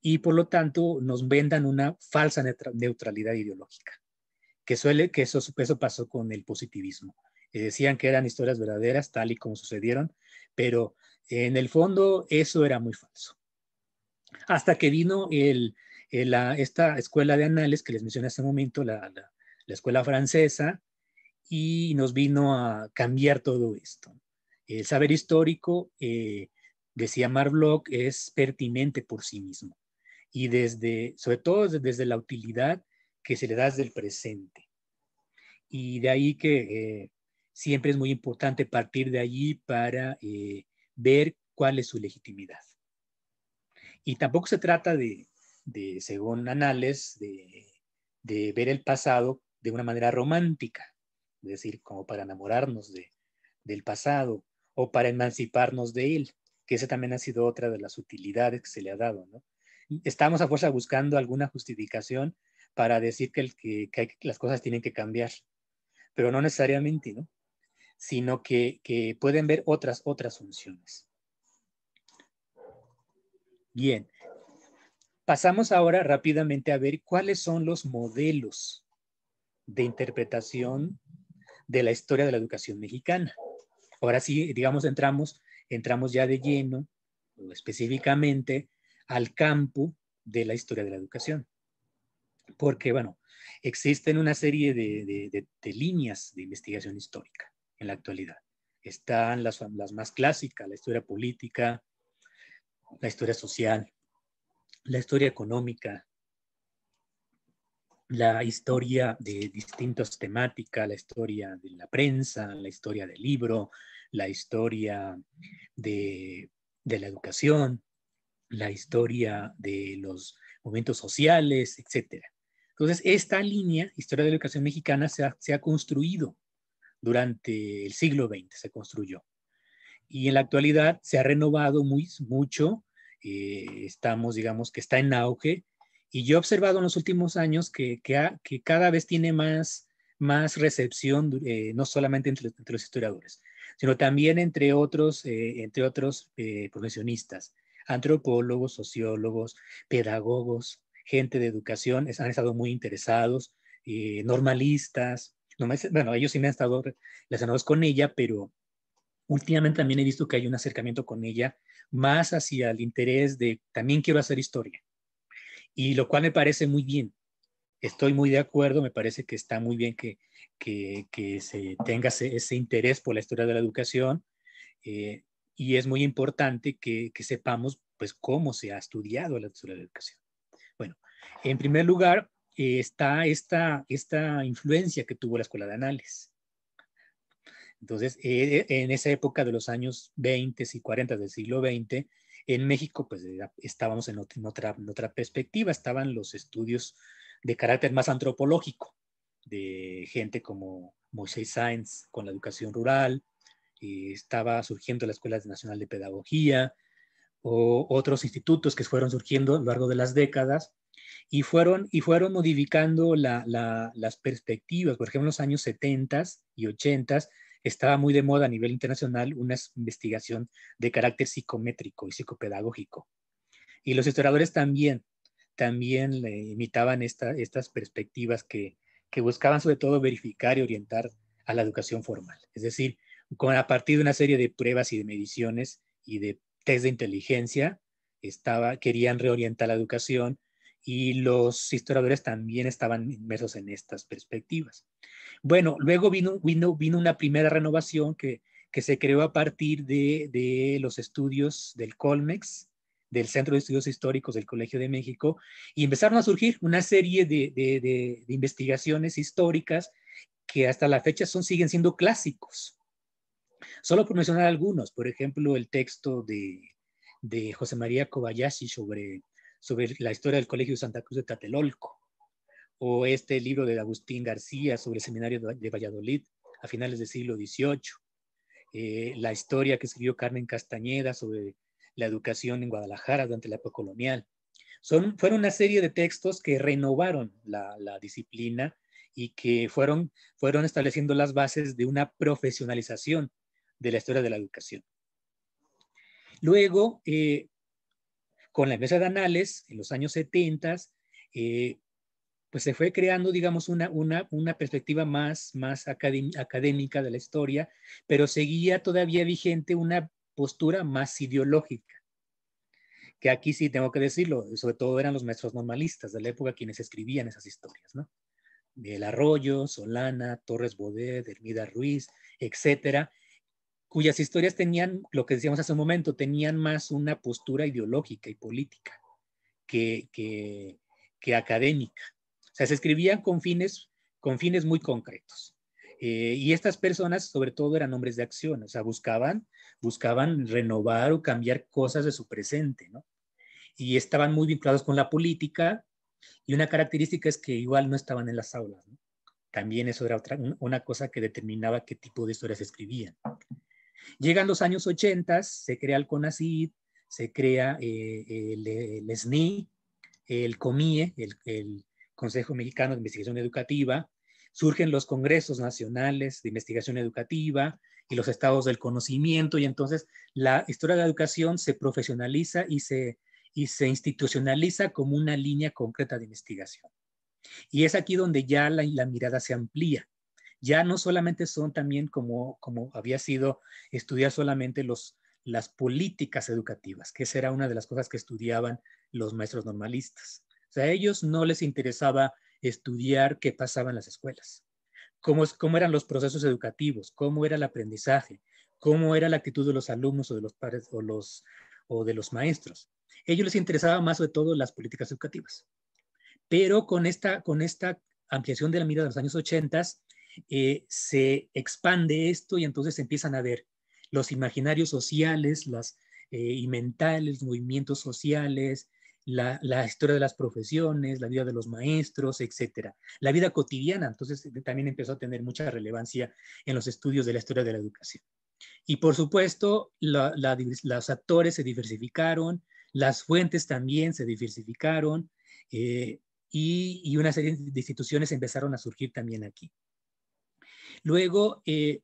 y por lo tanto nos vendan una falsa neutralidad ideológica, que, suele, que eso, eso pasó con el positivismo decían que eran historias verdaderas, tal y como sucedieron, pero en el fondo eso era muy falso. Hasta que vino el, esta escuela de anales que les mencioné hace un momento, la, la, escuela francesa, y nos vino a cambiar todo esto. El saber histórico, eh, decía Marbloch, es pertinente por sí mismo y desde, sobre todo desde la utilidad que se le da desde el presente. Y de ahí que eh, siempre es muy importante partir de allí para eh, ver cuál es su legitimidad. Y tampoco se trata de, según Anales, de, ver el pasado de una manera romántica, es decir, como para enamorarnos de, del pasado o para emanciparnos de él, que esa también ha sido otra de las utilidades que se le ha dado. Estamos a fuerza buscando alguna justificación para decir que, que las cosas tienen que cambiar, pero no necesariamente, ¿no? sino que, pueden ver otras, otras funciones. Bien, pasamos ahora rápidamente a ver cuáles son los modelos de interpretación de la historia de la educación mexicana. Ahora sí, digamos, entramos, entramos ya de lleno, específicamente, al campo de la historia de la educación. Porque, bueno, existen una serie de líneas de investigación histórica en la actualidad. Están las, las más clásicas, la historia política, la historia social, la historia económica, la historia de distintas temáticas, la historia de la prensa, la historia del libro, la historia de, la educación, la historia de los movimientos sociales, etc. Entonces, esta línea, historia de la educación mexicana, se ha construido durante el siglo XX se construyó. Y en la actualidad se ha renovado muy, mucho, eh, estamos, digamos, que está en auge, y yo he observado en los últimos años que, que, cada vez tiene más, más recepción, eh, no solamente entre, los historiadores, sino también entre otros, eh, entre otros profesionistas, antropólogos, sociólogos, pedagogos, gente de educación, han estado muy interesados, normalistas, bueno, ellos sí me han estado relacionados con ella, pero últimamente también he visto que hay un acercamiento con ella más hacia el interés de también quiero hacer historia. Y lo cual me parece muy bien. Estoy muy de acuerdo, me parece que está muy bien que, que, que se tenga ese, interés por la historia de la educación eh, y es muy importante que, que sepamos pues cómo se ha estudiado la historia de la educación. Bueno, en primer lugar, está esta, influencia que tuvo la Escuela de Anales. Entonces, eh, eh, en esa época de los años 20 y 40 del siglo XX, en México, pues estábamos en otra, otra, perspectiva, estaban los estudios de carácter más antropológico, de gente como Moisés Sainz con la educación rural, y estaba surgiendo la Escuela Nacional de Pedagogía, o otros institutos que fueron surgiendo a lo largo de las décadas, y fueron, modificando las perspectivas. Por ejemplo, en los años 70 y 80 estaba muy de moda a nivel internacional una investigación de carácter psicométrico y psicopedagógico. Y los historiadores también, también imitaban estas perspectivas que, buscaban sobre todo verificar y orientar a la educación formal. Es decir, a partir de una serie de pruebas y de mediciones y de test de inteligencia, querían reorientar la educación y los historiadores también estaban inmersos en estas perspectivas. Bueno, luego vino, vino, una primera renovación que, se creó a partir de, los estudios del Colmex, del Centro de Estudios Históricos del Colegio de México, y empezaron a surgir una serie de, investigaciones históricas que hasta la fecha son, siguen siendo clásicos. Solo por mencionar algunos, por ejemplo, el texto de, de José María Kobayashi sobre sobre la historia del Colegio Santa Cruz de Tatelolco, o este libro de Agustín García sobre el seminario de Valladolid a finales del siglo XVIII, eh, la historia que escribió Carmen Castañeda sobre la educación en Guadalajara durante la época colonial. Son, fueron una serie de textos que renovaron la, disciplina y que fueron, fueron estableciendo las bases de una profesionalización de la historia de la educación. Luego, eh, con la empresa Anales, en los años 70, eh, pues se fue creando, digamos, una, perspectiva más, más académica de la historia, pero seguía todavía vigente una postura más ideológica que aquí sí tengo que decirlo, sobre todo eran los maestros normalistas de la época quienes escribían esas historias, ¿no? El Arroyo, Solana, Torres Bodet, Hermida Ruiz, etcétera, cuyas historias tenían, lo que decíamos hace un momento, tenían más una postura ideológica y política que, académica. O sea, se escribían con fines, con fines muy concretos. Eh, y estas personas, sobre todo, eran hombres de acción, o sea, buscaban, buscaban renovar o cambiar cosas de su presente, ¿no? Y estaban muy vinculados con la política, y una característica es que igual no estaban en las aulas, También eso era otra, una cosa que determinaba qué tipo de historias escribían. Llegan los años 80, se crea el CONACID, se crea eh, el, el, el COMIE, el, Consejo Mexicano de Investigación Educativa, surgen los congresos nacionales de investigación educativa y los estados del conocimiento, y entonces la historia de la educación se profesionaliza y se, institucionaliza como una línea concreta de investigación. Y es aquí donde ya la mirada se amplía ya no solamente son también como, como había sido estudiar solamente los, las políticas educativas, que esa era una de las cosas que estudiaban los maestros normalistas. O sea, a ellos no les interesaba estudiar qué pasaba en las escuelas, cómo, eran los procesos educativos, cómo era el aprendizaje, cómo era la actitud de los alumnos o de los padres o, los, o de los maestros. A ellos les interesaba más sobre todo las políticas educativas. Pero con esta, con esta ampliación de la mira de los años 80, eh, se expande esto y entonces empiezan a ver los imaginarios sociales, eh, y mentales, movimientos sociales, la, historia de las profesiones, la vida de los maestros, etcétera. La vida cotidiana, entonces eh, también empezó a tener mucha relevancia en los estudios de la historia de la educación. Y por supuesto, los actores se diversificaron, las fuentes también se diversificaron y, una serie de instituciones empezaron a surgir también aquí. Luego, eh,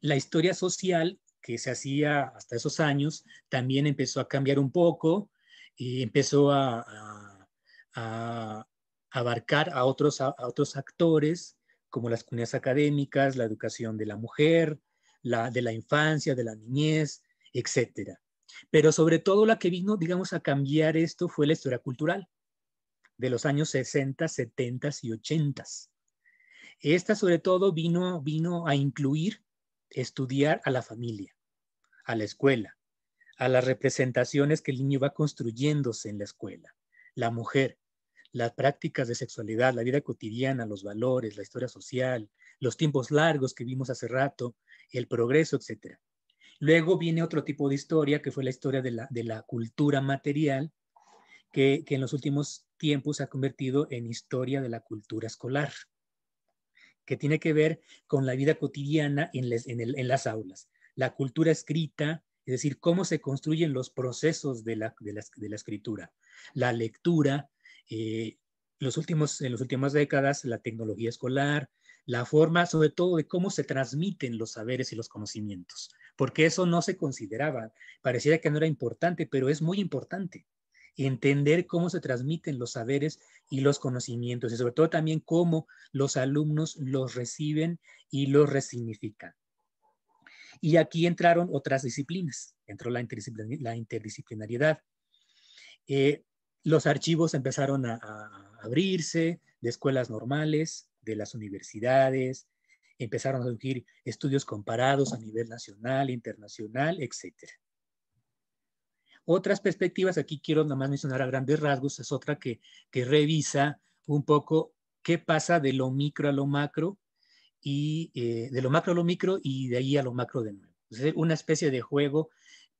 la historia social que se hacía hasta esos años también empezó a cambiar un poco y empezó a, abarcar a otros, actores como las cunas académicas, la educación de la mujer, la, de la infancia, de la niñez, etcétera. Pero sobre todo la que vino, digamos, a cambiar esto fue la historia cultural de los años 60, 70 y 80. Esta sobre todo vino, vino a incluir estudiar a la familia, a la escuela, a las representaciones que el niño va construyéndose en la escuela, la mujer, las prácticas de sexualidad, la vida cotidiana, los valores, la historia social, los tiempos largos que vimos hace rato, el progreso, etc. Luego viene otro tipo de historia, que fue la historia de la, cultura material, que en los últimos tiempos se ha convertido en historia de la cultura escolar que tiene que ver con la vida cotidiana en, las aulas. La cultura escrita, es decir, cómo se construyen los procesos de la, escritura. La lectura, eh, los últimos, en las últimas décadas, la tecnología escolar, la forma, sobre todo, de cómo se transmiten los saberes y los conocimientos, porque eso no se consideraba, pareciera que no era importante, pero es muy importante entender cómo se transmiten los saberes y los conocimientos y sobre todo también cómo los alumnos los reciben y los resignifican. Y aquí entraron otras disciplinas, entró la, interdisciplinariedad. Eh, los archivos empezaron a, abrirse de escuelas normales, de las universidades, empezaron a surgir estudios comparados a nivel nacional, internacional, etcétera. Otras perspectivas, aquí quiero nada más mencionar a grandes rasgos, es otra que, que revisa un poco qué pasa de lo micro a lo macro y eh, de lo macro a lo micro y de ahí a lo macro de nuevo. Es una especie de juego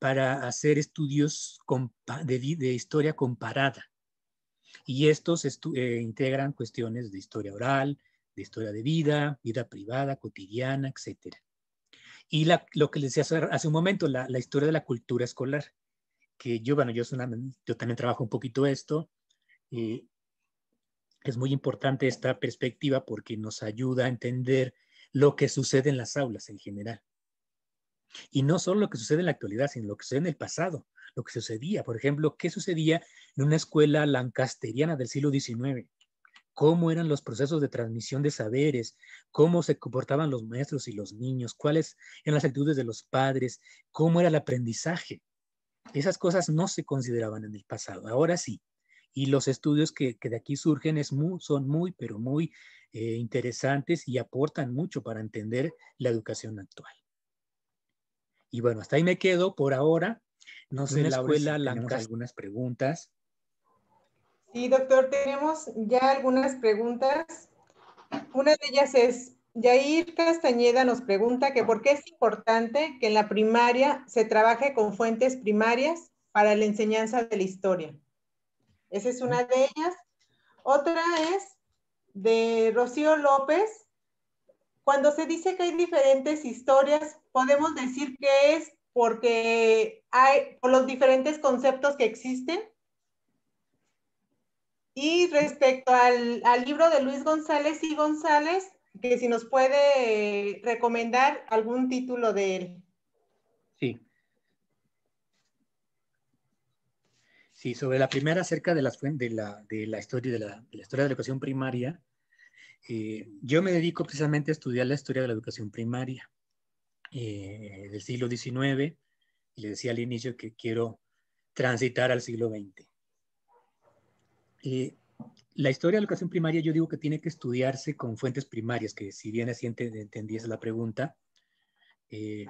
para hacer estudios de, historia comparada. Y estos eh, integran cuestiones de historia oral, de historia de vida, vida privada, cotidiana, etc. Y lo que les decía hace, hace un momento, la historia de la cultura escolar que yo, yo, también trabajo un poquito esto. y eh, es muy importante esta perspectiva porque nos ayuda a entender lo que sucede en las aulas en general. Y no solo lo que sucede en la actualidad, sino lo que sucede en el pasado, lo que sucedía. Por ejemplo, ¿qué sucedía en una escuela lancasteriana del siglo XIX? ¿Cómo eran los procesos de transmisión de saberes? ¿Cómo se comportaban los maestros y los niños? ¿Cuáles eran las actitudes de los padres? ¿Cómo era el aprendizaje? Esas cosas no se consideraban en el pasado, ahora sí. Y los estudios que, de aquí surgen es son muy, pero muy eh, interesantes y aportan mucho para entender la educación actual. Y bueno, hasta ahí me quedo por ahora. No sé, la abuela algunas preguntas. Sí, doctor, tenemos ya algunas preguntas. Una de ellas es, Yair Castañeda nos pregunta que por qué es importante que en la primaria se trabaje con fuentes primarias para la enseñanza de la historia. Esa es una de ellas. Otra es de Rocío López. Cuando se dice que hay diferentes historias, podemos decir que es porque hay por los diferentes conceptos que existen. Y respecto al libro de Luis González y González, que si nos puede recomendar algún título de él. Sí. Sí, sobre la primera acerca de, de, la, de la historia, de la, historia de la educación primaria, eh, yo me dedico precisamente a estudiar la historia de la educación primaria eh, del siglo XIX, y le decía al inicio que quiero transitar al siglo XX. Eh, la historia de la educación primaria yo digo que tiene que estudiarse con fuentes primarias, que si bien así entendí esa la pregunta, eh,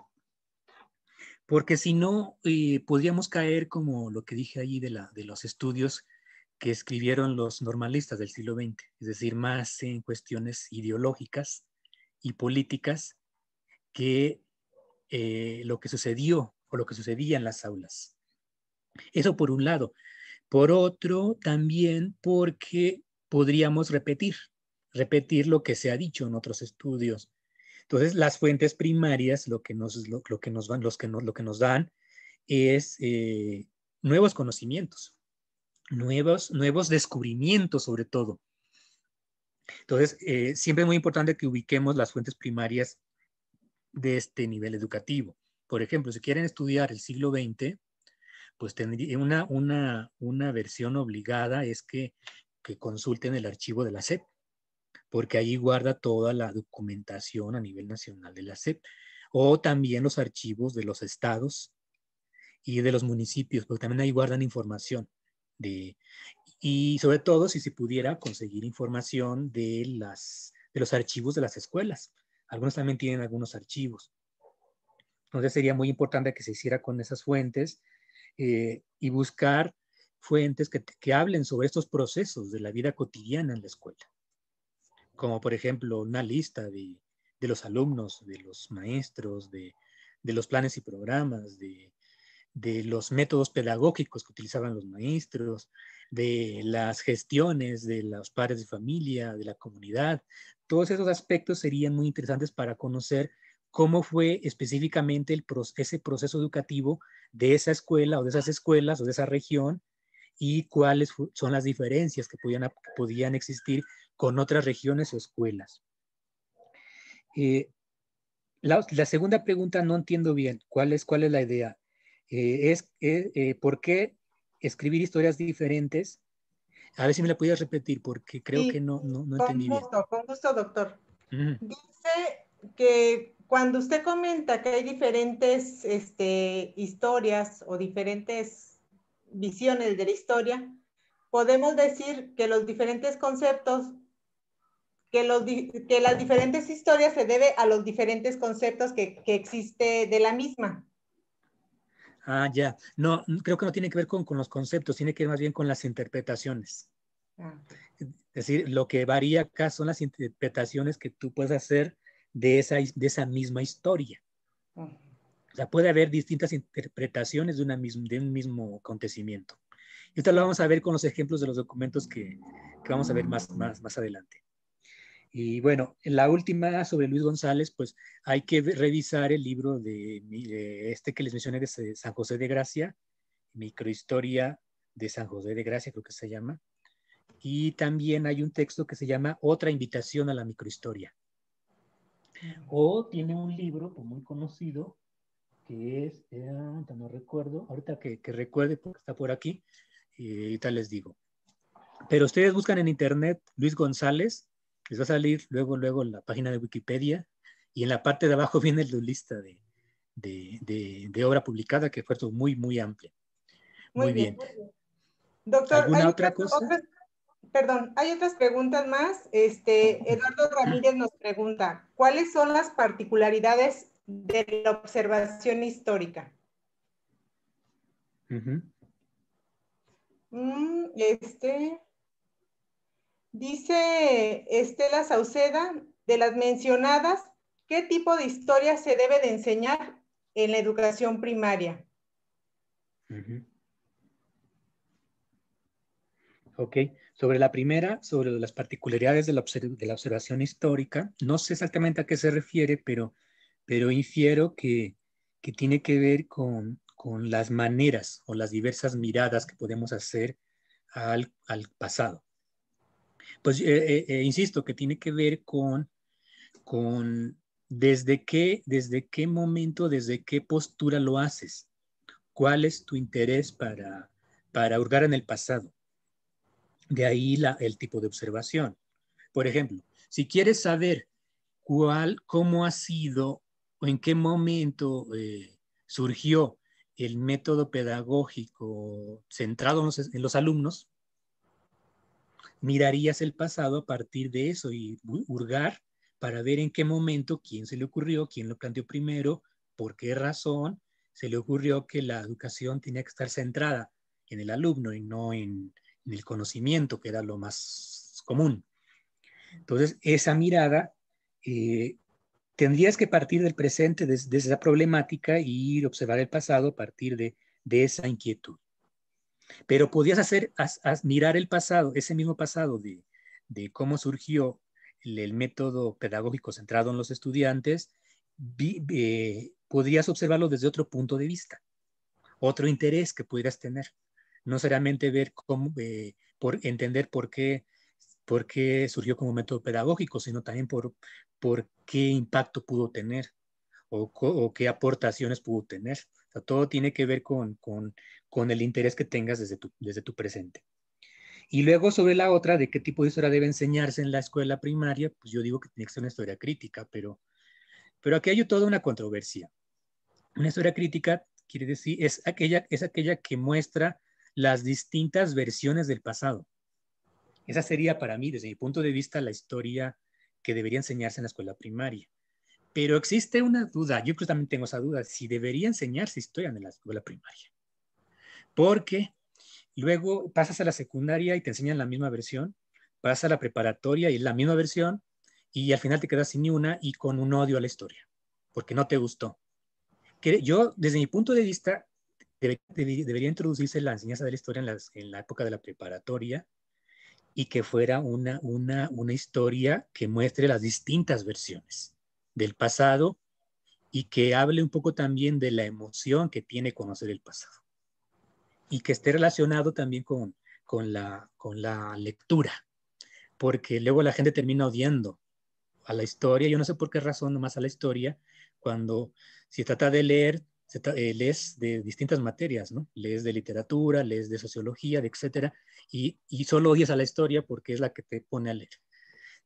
porque si no, eh, podríamos caer como lo que dije allí de, la, de los estudios que escribieron los normalistas del siglo XX, es decir, más en cuestiones ideológicas y políticas que eh, lo que sucedió o lo que sucedía en las aulas. Eso por un lado, por otro, también porque podríamos repetir, repetir lo que se ha dicho en otros estudios. Entonces, las fuentes primarias, lo que nos, que nos, los que lo que nos dan es eh, nuevos conocimientos, nuevos, nuevos descubrimientos sobre todo. Entonces, eh, siempre es muy importante que ubiquemos las fuentes primarias de este nivel educativo. Por ejemplo, si quieren estudiar el siglo XX, pues tendría una, versión obligada es que, que consulten el archivo de la SEP, porque allí guarda toda la documentación a nivel nacional de la SEP, o también los archivos de los estados y de los municipios, porque también ahí guardan información de, y sobre todo si se pudiera conseguir información de, las, de los archivos de las escuelas. Algunos también tienen algunos archivos. Entonces sería muy importante que se hiciera con esas fuentes eh, y buscar fuentes que, hablen sobre estos procesos de la vida cotidiana en la escuela, como por ejemplo una lista de, los alumnos, de los maestros, de, los planes y programas, de, de los métodos pedagógicos que utilizaban los maestros, de las gestiones de los padres de familia, de la comunidad. Todos esos aspectos serían muy interesantes para conocer cómo fue específicamente el, ese proceso educativo de esa escuela o de esas escuelas o de esa región y cuáles son las diferencias que podían, podían existir con otras regiones o escuelas. Eh, la, segunda pregunta no entiendo bien. ¿Cuál es, cuál es la idea? Eh, es eh, ¿Por qué escribir historias diferentes? A ver si me la podías repetir porque creo que no, no, entendí gusto, bien. Con gusto, doctor. Dice que cuando usted comenta que hay diferentes este, historias o diferentes visiones de la historia, podemos decir que los diferentes conceptos, que, los, que las diferentes historias se debe a los diferentes conceptos que, que existe de la misma. Ah, ya. No, creo que no tiene que ver con, los conceptos, tiene que ver más bien con las interpretaciones. Ah. Es decir, lo que varía acá son las interpretaciones que tú puedes hacer de esa, de esa misma historia. O sea, puede haber distintas interpretaciones de, una de un mismo acontecimiento. Y esto lo vamos a ver con los ejemplos de los documentos que, vamos a ver más, más, más adelante. Y bueno, en la última sobre Luis González, pues hay que revisar el libro de, de, este que les mencioné de San José de Gracia, Microhistoria de San José de Gracia, creo que se llama. Y también hay un texto que se llama Otra invitación a la microhistoria, o tiene un libro pues, muy conocido que es, eh, no recuerdo, ahorita que, recuerde porque está por aquí y, eh, tal les digo. Pero ustedes buscan en internet Luis González, les va a salir luego, luego la página de Wikipedia y en la parte de abajo (laughs) viene la lista de, de, obra publicada que fue muy, muy amplia. Muy, bien. Doctor, ¿alguna otra cosa? perdón, hay otras preguntas más. Este, (laughs) Eduardo Ramírez nos pregunta, ¿cuáles son las particularidades de la observación histórica? Mm, este, dice Estela Sauceda, de las mencionadas, ¿qué tipo de historia se debe de enseñar en la educación primaria? Ok. Sobre la primera, sobre las particularidades de la, observación histórica, no sé exactamente a qué se refiere, pero, pero infiero que, tiene que ver con, las maneras o las diversas miradas que podemos hacer al, pasado. Pues eh, eh, eh, insisto que tiene que ver con, con desde qué, desde qué momento, desde qué postura lo haces, cuál es tu interés para, para hurgar en el pasado. De ahí la, el tipo de observación. Por ejemplo, si quieres saber cuál, cómo ha sido o en qué momento eh, surgió el método pedagógico centrado en los, alumnos, mirarías el pasado a partir de eso y hurgar para ver en qué momento, quién se le ocurrió, quién lo planteó primero, por qué razón se le ocurrió que la educación tenía que estar centrada en el alumno y no en, en el conocimiento, que era lo más común. Entonces, esa mirada, eh, tendrías que partir del presente, desde esa problemática, y observar el pasado a partir de, esa inquietud. Pero podías hacer, mirar el pasado, ese mismo pasado de, cómo surgió el, método pedagógico centrado en los estudiantes, eh, podrías observarlo desde otro punto de vista, otro interés que pudieras tener no solamente ver cómo, eh, por entender por qué, por qué surgió como método pedagógico, sino también por, por qué impacto pudo tener o, qué aportaciones pudo tener. todo tiene que ver con, con, con, el interés que tengas desde tu, desde tu presente. Y luego sobre la otra, de qué tipo de historia debe enseñarse en la escuela primaria, pues yo digo que tiene que ser una historia crítica, pero, pero aquí hay toda una controversia. Una historia crítica quiere decir, es aquella, es aquella que muestra las distintas versiones del pasado. Esa sería para mí, desde mi punto de vista, la historia que debería enseñarse en la escuela primaria. Pero existe una duda, yo creo también tengo esa duda, si debería enseñarse historia en la escuela primaria. Porque luego pasas a la secundaria y te enseñan la misma versión, pasas a la preparatoria y es la misma versión, y al final te quedas sin ni una y con un odio a la historia, porque no te gustó. yo, desde mi punto de vista, debería introducirse la enseñanza de la historia en, la época de la preparatoria y que fuera una, una, una historia que muestre las distintas versiones del pasado y que hable un poco también de la emoción que tiene conocer el pasado y que esté relacionado también con, con, la, con la lectura, porque luego la gente termina odiando a la historia, yo no sé por qué razón más a la historia, cuando si trata de leer eh, lees de distintas materias, ¿no? Lees de literatura, lees de sociología, de etcétera, y, y solo oyes a la historia porque es la que te pone a leer.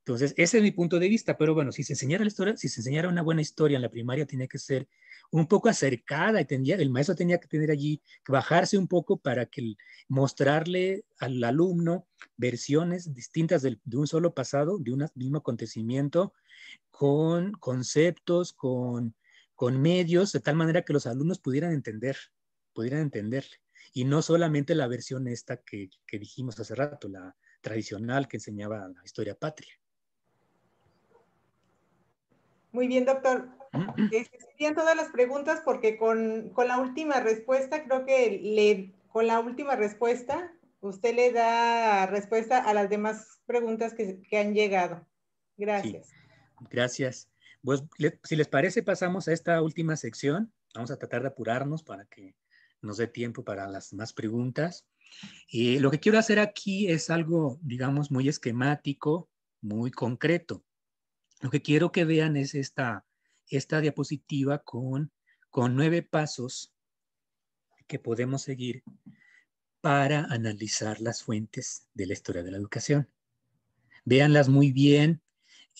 Entonces, ese es mi punto de vista, pero bueno, si se enseñara la historia, si se enseñara una buena historia en la primaria, tiene que ser un poco acercada y el maestro tenía que tener allí, que bajarse un poco para que mostrarle al alumno versiones distintas de un solo pasado, de un mismo acontecimiento, con conceptos, con con medios de tal manera que los alumnos pudieran entender, pudieran entender. Y no solamente la versión esta que, dijimos hace rato, la tradicional que enseñaba la historia patria. Muy bien, doctor. Bien, eh, todas las preguntas porque con, con, la última respuesta, creo que le, con la última respuesta, usted le da respuesta a las demás preguntas que, han llegado. Gracias. Gracias. Pues, si les parece, pasamos a esta última sección. Vamos a tratar de apurarnos para que nos dé tiempo para las más preguntas. Y lo que quiero hacer aquí es algo, digamos, muy esquemático, muy concreto. Lo que quiero que vean es esta, esta diapositiva con, con nueve pasos que podemos seguir para analizar las fuentes de la historia de la educación. Véanlas muy bien,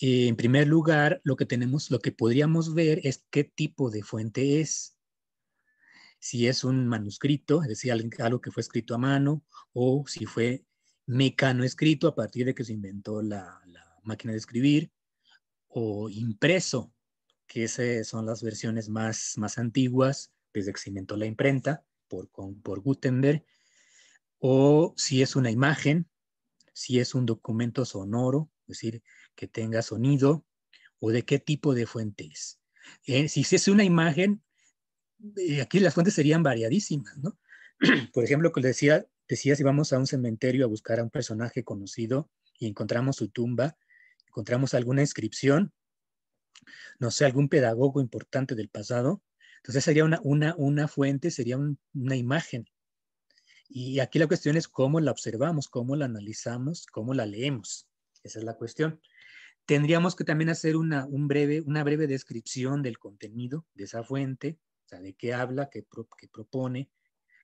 eh, en primer lugar, lo que tenemos, lo que podríamos ver es qué tipo de fuente es. Si es un manuscrito, es decir, algo que fue escrito a mano, o si fue mecano escrito a partir de que se inventó la, máquina de escribir, o impreso, que son las versiones más, más antiguas desde que se inventó la imprenta por, por Gutenberg, o si es una imagen, si es un documento sonoro, es decir, que tenga sonido o de qué tipo de fuente es. Eh, si es una imagen, eh, aquí las fuentes serían variadísimas, ¿no? (clears throat) Por ejemplo, que decía, decía, si vamos a un cementerio a buscar a un personaje conocido y encontramos su tumba, encontramos alguna inscripción, no sé, algún pedagogo importante del pasado, entonces sería una, una, una fuente, sería una imagen. Y aquí la cuestión es cómo la observamos, cómo la analizamos, cómo la leemos. Esa es la cuestión. Tendríamos que también hacer una, un breve, una breve descripción del contenido de esa fuente, o sea, de qué habla, qué, propone,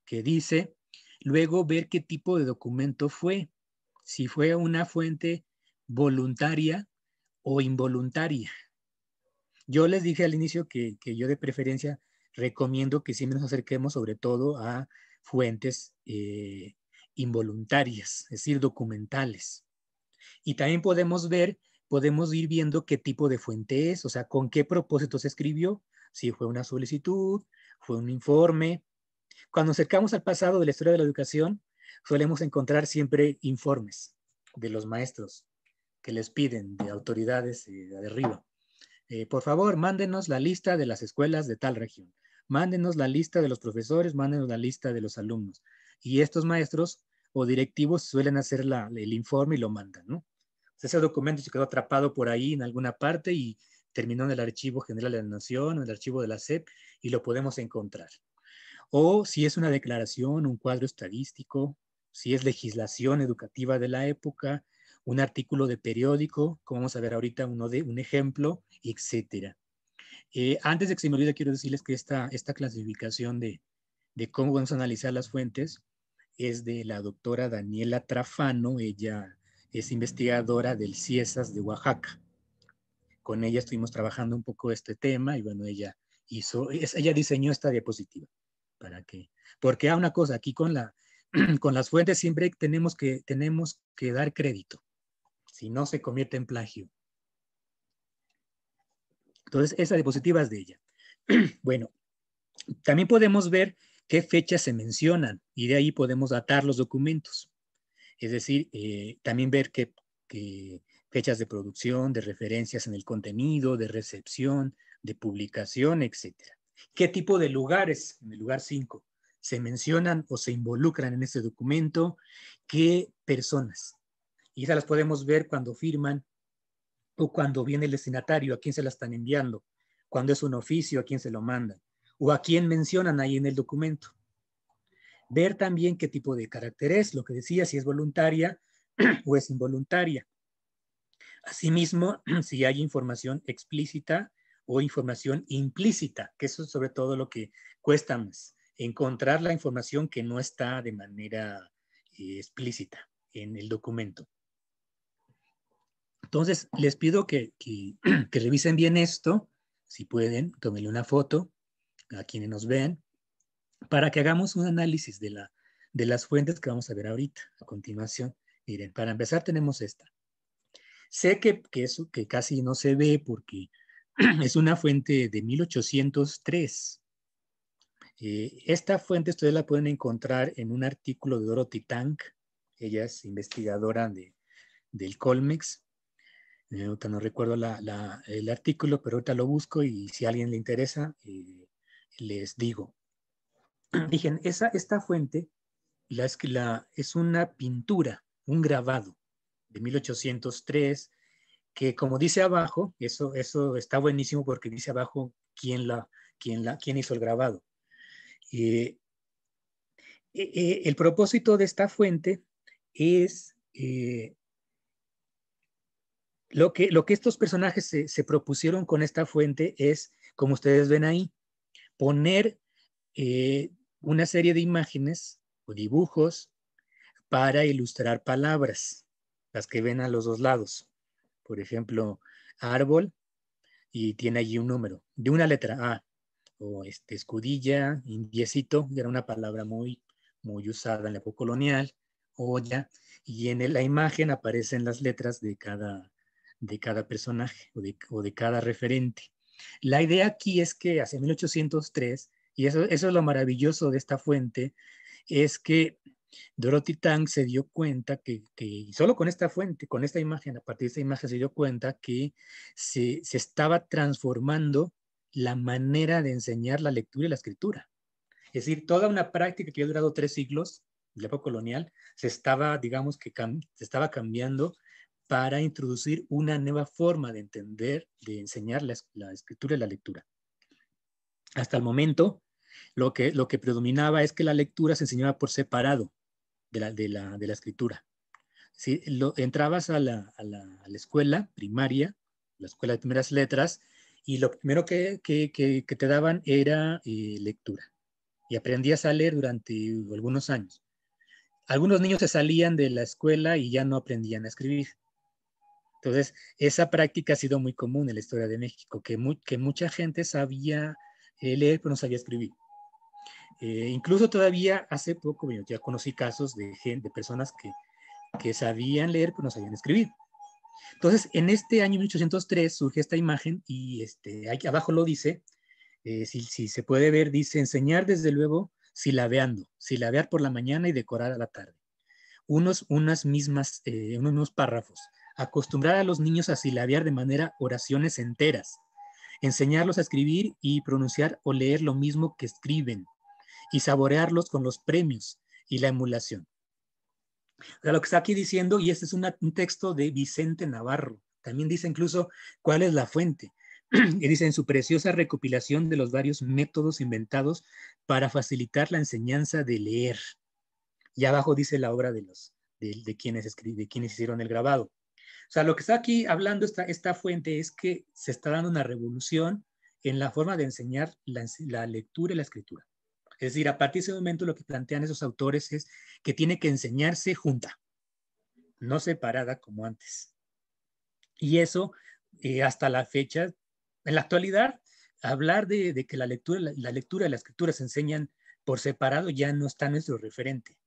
qué dice. Luego ver qué tipo de documento fue, si fue una fuente voluntaria o involuntaria. Yo les dije al inicio que, que yo de preferencia recomiendo que siempre nos acerquemos sobre todo a fuentes eh, involuntarias, es decir, documentales. Y también podemos ver podemos ir viendo qué tipo de fuente es, o sea, con qué propósito se escribió, si fue una solicitud, fue un informe. Cuando acercamos al pasado de la historia de la educación, solemos encontrar siempre informes de los maestros que les piden de autoridades eh, de arriba. Eh, por favor, mándenos la lista de las escuelas de tal región, mándenos la lista de los profesores, mándenos la lista de los alumnos. Y estos maestros o directivos suelen hacer el informe y lo mandan, ¿no? ese documento se quedó atrapado por ahí en alguna parte y terminó en el Archivo General de la Nación, en el archivo de la SEP, y lo podemos encontrar. O si es una declaración, un cuadro estadístico, si es legislación educativa de la época, un artículo de periódico, como vamos a ver ahorita uno de un ejemplo, etcétera. Eh, antes de que se me olvide, quiero decirles que esta, esta clasificación de, de cómo vamos a analizar las fuentes es de la doctora Daniela Trafano, ella es investigadora del CIESAS de Oaxaca. Con ella estuvimos trabajando un poco este tema y bueno, ella hizo, ella diseñó esta diapositiva para qué porque hay una cosa, aquí con, la, (clears throat) con las fuentes siempre tenemos que, tenemos que dar crédito, si no se convierte en plagio. Entonces, esa diapositiva es de ella. (clears throat) Bueno, también podemos ver qué fechas se mencionan y de ahí podemos datar los documentos. Es decir, eh, también ver qué, fechas de producción, de referencias en el contenido, de recepción, de publicación, etc. ¿Qué tipo de lugares, en el lugar 5, se mencionan o se involucran en ese documento? ¿Qué personas? Y esas las podemos ver cuando firman o cuando viene el destinatario, a quién se la están enviando, cuando es un oficio, a quién se lo mandan, o a quién mencionan ahí en el documento ver también qué tipo de carácter es, lo que decía, si es voluntaria (clears throat) o es involuntaria. Asimismo, (clears throat) si hay información explícita o información implícita, que eso es sobre todo lo que cuesta encontrar la información que no está de manera eh, explícita en el documento. Entonces, les pido que, (clears throat) que revisen bien esto, si pueden, tómenle una foto a quienes nos ven para que hagamos un análisis de, de las fuentes que vamos a ver ahorita, a continuación. Miren, para empezar tenemos esta. Sé que, eso, que casi no se ve porque (clears throat) es una fuente de 1803. Eh, esta fuente ustedes la pueden encontrar en un artículo de Dorothy Tank. Ella es investigadora de, del Colmex. Eh, no recuerdo el artículo, pero ahorita lo busco y si a alguien le interesa, eh, les digo dije, esa, esta fuente la, la, es una pintura, un grabado de 1803, que como dice abajo, eso, eso está buenísimo porque dice abajo quién, la, la, hizo el grabado. Eh, eh, el propósito de esta fuente es eh, lo, que, lo que estos personajes se, propusieron con esta fuente es, como ustedes ven ahí, poner una serie de imágenes o dibujos para ilustrar palabras, las que ven a los dos lados. Por ejemplo, árbol y tiene allí un número de una letra A o este escudilla, indiesito era una palabra muy muy usada en la época colonial, olla, y en la imagen aparecen las letras de cada, de cada personaje o de, o de cada referente. La idea aquí es que hacia 1803 y eso, es lo maravilloso de esta fuente, es que Dorothy Tang se dio cuenta que, solo con esta fuente, con esta imagen, a partir de esta imagen se dio cuenta que se, estaba transformando la manera de enseñar la lectura y la escritura. Es decir, toda una práctica que ha durado tres siglos, la época colonial, se estaba, digamos, que se estaba cambiando para introducir una nueva forma de entender, de enseñar la escritura y la lectura. Hasta el momento, lo que, lo que predominaba es que la lectura se enseñaba por separado de la, de la, de la escritura. Si lo, entrabas a la, a, la, escuela primaria, la escuela de primeras letras, y lo primero que, que, que, te daban era eh, lectura. Y aprendías a leer durante algunos años. Algunos niños se salían de la escuela y ya no aprendían a escribir. Entonces, esa práctica ha sido muy común en la historia de México, que, que mucha gente sabía eh, leer, pero no sabía escribir. Eh, incluso todavía hace poco yo ya conocí casos de, de personas que, sabían leer pero no sabían escribir. Entonces, en este año 1803 surge esta imagen y este, aquí abajo lo dice, eh, si, se puede ver, dice enseñar desde luego silabeando, silabear por la mañana y decorar a la tarde. Unos, unas mismas, eh, unos mismos párrafos. Acostumbrar a los niños a silabear de manera oraciones enteras. Enseñarlos a escribir y pronunciar o leer lo mismo que escriben y saborearlos con los premios y la emulación. O sea, lo que está aquí diciendo, y este es un texto de Vicente Navarro, también dice incluso cuál es la fuente. (clears throat) y dice en su preciosa recopilación de los varios métodos inventados para facilitar la enseñanza de leer. Y abajo dice la obra de, los, de, quienes, escribe de quienes hicieron el grabado. O sea, lo que está aquí hablando esta, esta fuente es que se está dando una revolución en la forma de enseñar la lectura y la escritura. Es decir, a partir de ese momento lo que plantean esos autores es que tiene que enseñarse junta, no separada como antes. Y eso, eh, hasta la fecha, en la actualidad, hablar de, que la lectura, la, lectura y la escritura se enseñan por separado ya no está nuestro referente.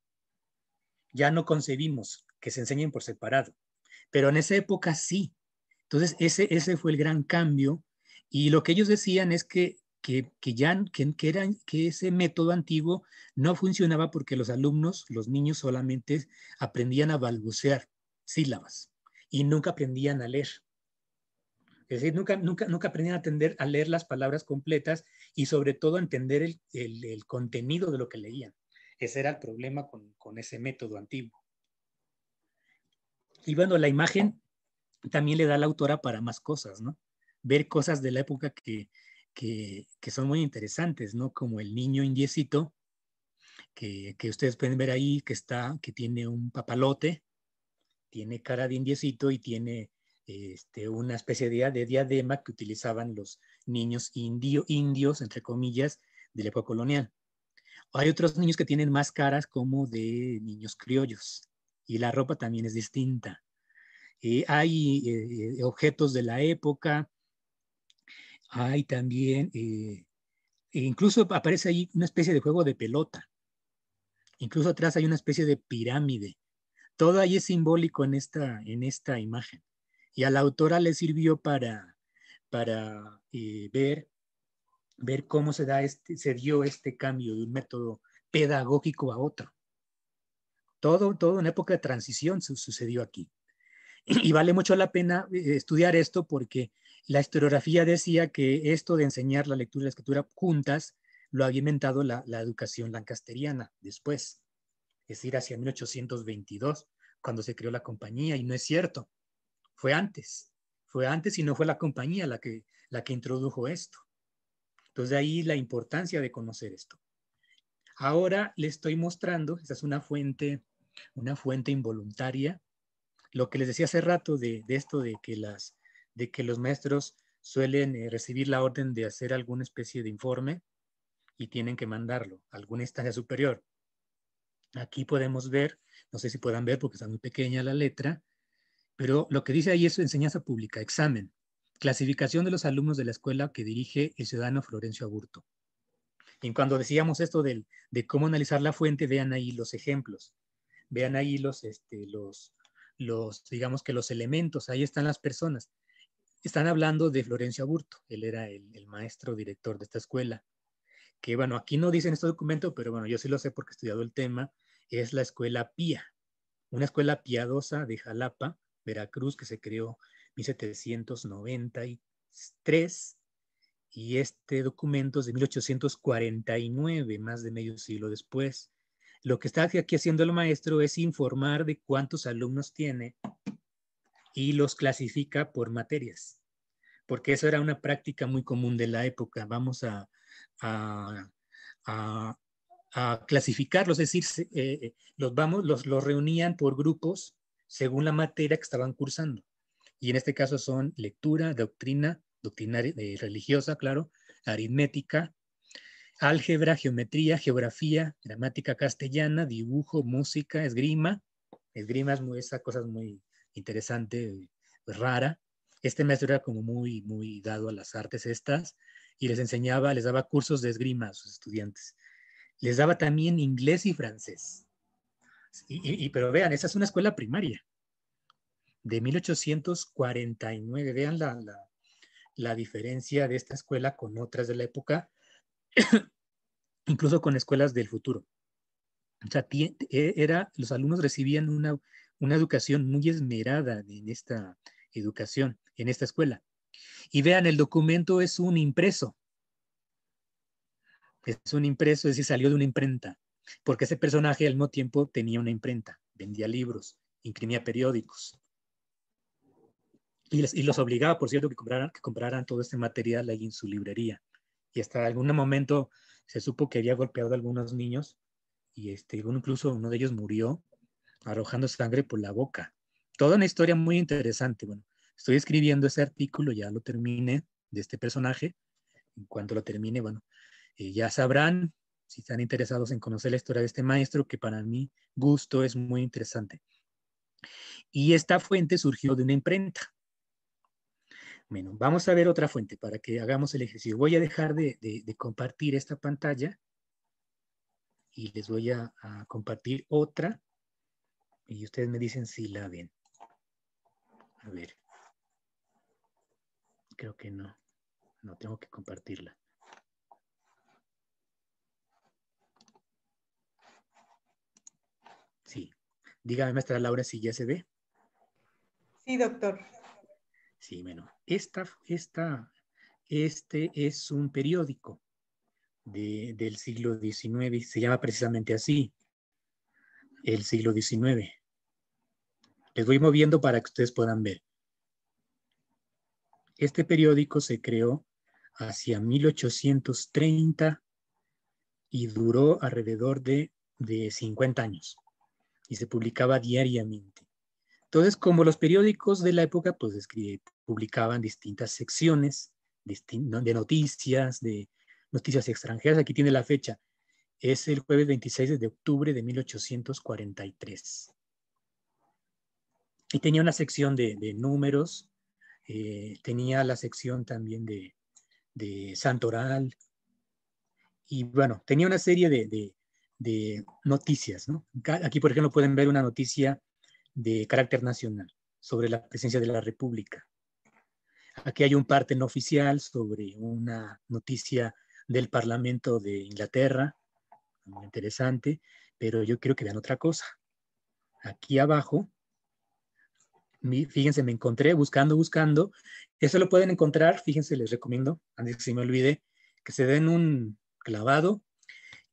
Ya no concebimos que se enseñen por separado, pero en esa época sí. Entonces, ese, ese fue el gran cambio. Y lo que ellos decían es que que, ya que ese método antiguo no funcionaba porque los alumnos, los niños solamente aprendían a balbucear sílabas y nunca aprendían a leer. Es decir, nunca, nunca, nunca aprendían a, a leer las palabras completas y sobre todo a entender el, contenido de lo que leían. Ese era el problema con, con ese método antiguo. Y bueno, la imagen también le da a la autora para más cosas, ¿no? Ver cosas de la época que que, son muy interesantes, ¿no? Como el niño indiecito, que, que, ustedes pueden ver ahí, que está, que tiene un papalote, tiene cara de indiecito y tiene este, una especie de, diadema que utilizaban los niños indio, indios, entre comillas, de la época colonial. Hay otros niños que tienen más caras como de niños criollos y la ropa también es distinta. Eh, hay eh, eh, objetos de la época, hay también, eh, e incluso aparece ahí una especie de juego de pelota. Incluso atrás hay una especie de pirámide. Todo ahí es simbólico en esta, en esta imagen. Y a la autora le sirvió para, para eh, ver, ver cómo se, da este, se dio este cambio de un método pedagógico a otro. Todo, todo en época de transición sucedió aquí. (clears throat) y vale mucho la pena eh, estudiar esto porque la historiografía decía que esto de enseñar la lectura y la escritura juntas lo había inventado la, educación lancasteriana después, es decir, hacia 1822, cuando se creó la compañía, y no es cierto, fue antes, fue antes y no fue la compañía la que, la que introdujo esto. Entonces ahí la importancia de conocer esto. Ahora le estoy mostrando, esta es una fuente, una fuente involuntaria, lo que les decía hace rato de esto de que las, de que los maestros suelen eh, recibir la orden de hacer alguna especie de informe y tienen que mandarlo a alguna instancia superior. Aquí podemos ver, no sé si puedan ver porque está muy pequeña la letra, pero lo que dice ahí es enseñanza pública, examen, clasificación de los alumnos de la escuela que dirige el ciudadano Florencio Aburto. Y cuando decíamos esto de, cómo analizar la fuente, vean ahí los ejemplos, vean ahí los, este, los, los, digamos que los elementos, ahí están las personas. Están hablando de Florencio Aburto, él era el, maestro director de esta escuela, que bueno, aquí no dicen este documento, pero bueno, yo sí lo sé porque he estudiado el tema, es la escuela Pía, una escuela piadosa de Jalapa, Veracruz, que se creó en 1793 y este documento es de 1849, más de medio siglo después. Lo que está aquí haciendo el maestro es informar de cuántos alumnos tiene y los clasifica por materias, porque eso era una práctica muy común de la época. Vamos a, a, clasificarlos, es decir, eh, los, vamos, los, los reunían por grupos según la materia que estaban cursando. Y en este caso son lectura, doctrina, doctrina eh, religiosa, claro, aritmética, álgebra, geometría, geografía, gramática castellana, dibujo, música, esgrima. Esgrima es esas cosas muy, interesante, pues, rara. Este maestro era como muy, muy dado a las artes estas y les enseñaba, les daba cursos de esgrima a sus estudiantes. Les daba también inglés y francés. Y, pero vean, esa es una escuela primaria de 1849. Vean la, la, diferencia de esta escuela con otras de la época, (coughs) incluso con escuelas del futuro. O sea, e, era, los alumnos recibían una una educación muy esmerada en esta educación, en esta escuela. Y vean, el documento es un impreso. Es un impreso, es decir, salió de una imprenta, porque ese personaje al mismo tiempo tenía una imprenta, vendía libros, imprimía periódicos. Y, los obligaba, por cierto, que compraran, que compraran todo este material ahí en su librería. Y hasta algún momento se supo que había golpeado a algunos niños y este, incluso uno de ellos murió arrojando sangre por la boca. Toda una historia muy interesante. Bueno, estoy escribiendo ese artículo, ya lo terminé de este personaje. En cuanto lo termine, bueno, eh, ya sabrán si están interesados en conocer la historia de este maestro, que para mi gusto es muy interesante. Y esta fuente surgió de una imprenta. Bueno, vamos a ver otra fuente para que hagamos el ejercicio. Voy a dejar de, compartir esta pantalla y les voy a compartir otra y ustedes me dicen si la ven. A ver. Creo que no. No, tengo que compartirla. Sí. Dígame, maestra Laura, si ya se ve. Sí, doctor. Sí, bueno. Esta, esta, este es un periódico del siglo XIX. Se llama precisamente así, el siglo XIX. Les voy moviendo para que ustedes puedan ver. Este periódico se creó hacia 1830 y duró alrededor de, 50 años y se publicaba diariamente. Entonces, como los periódicos de la época, pues publicaban distintas secciones de noticias, de noticias extranjeras. Aquí tiene la fecha, es el jueves 26 de octubre de 1843. Y tenía una sección de, números, eh, tenía la sección también de, de, Santoral, y bueno, tenía una serie de, de noticias. Aquí, por ejemplo, pueden ver una noticia de carácter nacional sobre la presencia de la República. Aquí hay un parte no oficial sobre una noticia del Parlamento de Inglaterra muy interesante, pero yo quiero que vean otra cosa. Aquí abajo, fíjense, me encontré buscando, buscando. Eso lo pueden encontrar, fíjense, les recomiendo, antes que se me olvide, que se den un clavado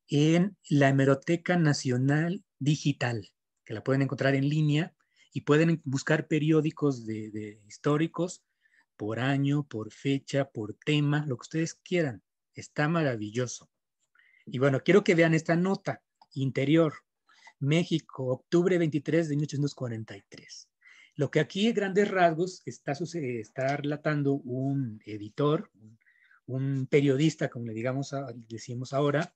en la Hemeroteca Nacional Digital, que la pueden encontrar en línea y pueden buscar periódicos de, de históricos por año, por fecha, por tema, lo que ustedes quieran. Está maravilloso. Y bueno, quiero que vean esta nota interior. México, octubre 23 de 1843. Lo que aquí en grandes rasgos está, está relatando un editor, un periodista, como le digamos, decimos ahora,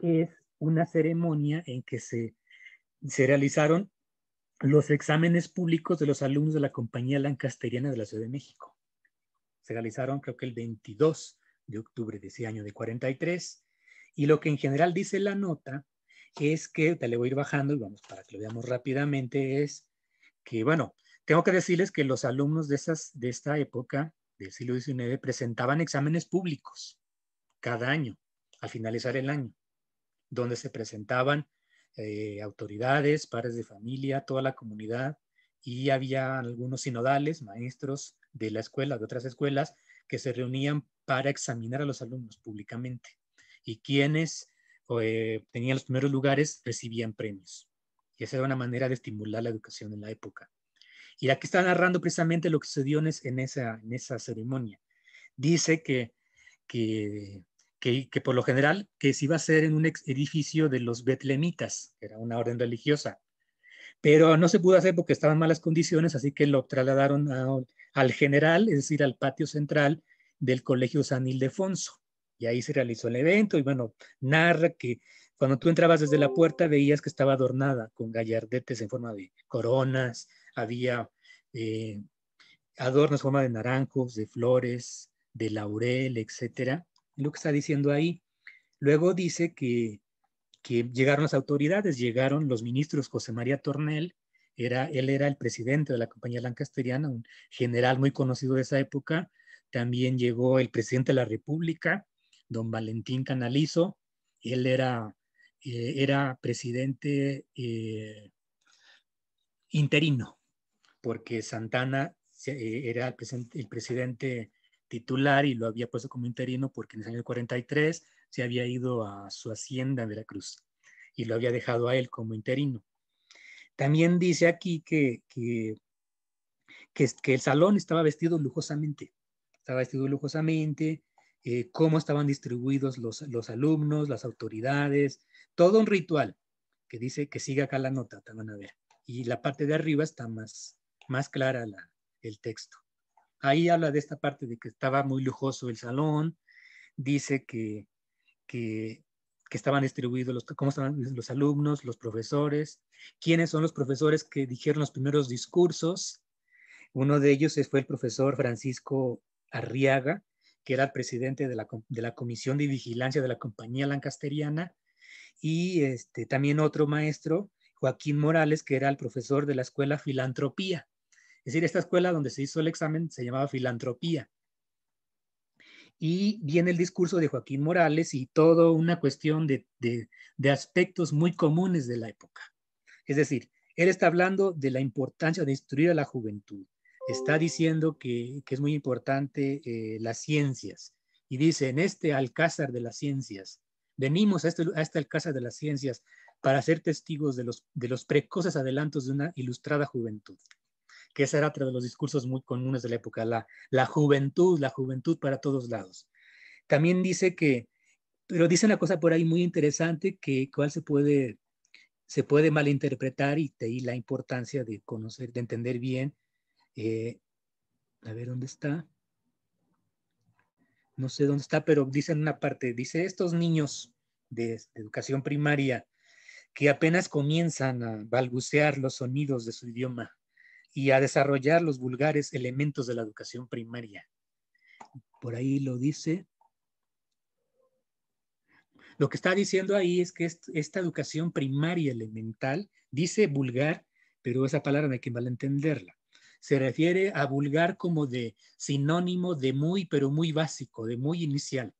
es una ceremonia en que se, se realizaron los exámenes públicos de los alumnos de la Compañía Lancasteriana de la Ciudad de México. Se realizaron creo que el 22 de octubre de ese año de 43 y lo que en general dice la nota es que, te le voy a ir bajando y vamos para que lo veamos rápidamente, es que, bueno, tengo que decirles que los alumnos de, esas, de esta época, del siglo XIX, presentaban exámenes públicos cada año, al finalizar el año, donde se presentaban eh, autoridades, pares de familia, toda la comunidad, y había algunos sinodales, maestros de la escuela, de otras escuelas, que se reunían para examinar a los alumnos públicamente y quienes eh, tenían los primeros lugares recibían premios. Y esa era una manera de estimular la educación en la época. Y aquí está narrando precisamente lo que sucedió en esa, en esa ceremonia. Dice que, que, por lo general, que se iba a hacer en un edificio de los betlemitas, era una orden religiosa. Pero no se pudo hacer porque estaban malas condiciones, así que lo trasladaron al general, es decir, al patio central del Colegio San Ildefonso. Y ahí se realizó el evento y bueno, narra que cuando tú entrabas desde la puerta veías que estaba adornada con gallardetes en forma de coronas, había eh, adornos en forma de naranjos, de flores, de laurel, etcétera. Lo que está diciendo ahí. Luego dice que, llegaron las autoridades, llegaron los ministros José María Tornel, era, él era el presidente de la compañía lancasteriana, un general muy conocido de esa época. También llegó el presidente de la República, don Valentín Canalizo. Él era, eh, era presidente eh, interino, porque Santana eh, era el, presidente titular y lo había puesto como interino porque en el año 43 se había ido a su hacienda en Veracruz y lo había dejado a él como interino. También dice aquí que, que el salón estaba vestido lujosamente, estaba vestido lujosamente, eh, cómo estaban distribuidos los, alumnos, las autoridades, todo un ritual que dice que siga acá la nota, te van a ver. Y la parte de arriba está más, más clara el texto. Ahí habla de esta parte de que estaba muy lujoso el salón, dice que, que, estaban distribuidos los, cómo estaban los alumnos, los profesores, quiénes son los profesores que dijeron los primeros discursos. Uno de ellos fue el profesor Francisco Arriaga, que era el presidente de la, Comisión de Vigilancia de la Compañía Lancasteriana, y este, también otro maestro, Joaquín Morales, que era el profesor de la escuela Filantropía. Es decir, esta escuela donde se hizo el examen se llamaba Filantropía. Y viene el discurso de Joaquín Morales y toda una cuestión de aspectos muy comunes de la época. Es decir, él está hablando de la importancia de instruir a la juventud, está diciendo que, es muy importante eh, las ciencias. Y dice, en este alcázar de las ciencias, venimos este, a este, alcázar de las ciencias para ser testigos de los, de los precoces adelantos de una ilustrada juventud, que ese era otro de los discursos muy comunes de la época, la, juventud, la juventud para todos lados. También dice que, pero dice una cosa por ahí muy interesante que cuál se puede, se puede malinterpretar y de la importancia de conocer, de entender bien eh, a ver dónde está. No sé dónde está, pero dice en una parte, dice estos niños de, educación primaria que apenas comienzan a balbucear los sonidos de su idioma y a desarrollar los vulgares elementos de la educación primaria. Por ahí lo dice. Lo que está diciendo ahí es que esta educación primaria elemental dice vulgar, pero esa palabra no hay a entenderla se refiere a vulgar como de sinónimo de muy, pero muy básico, de muy inicial.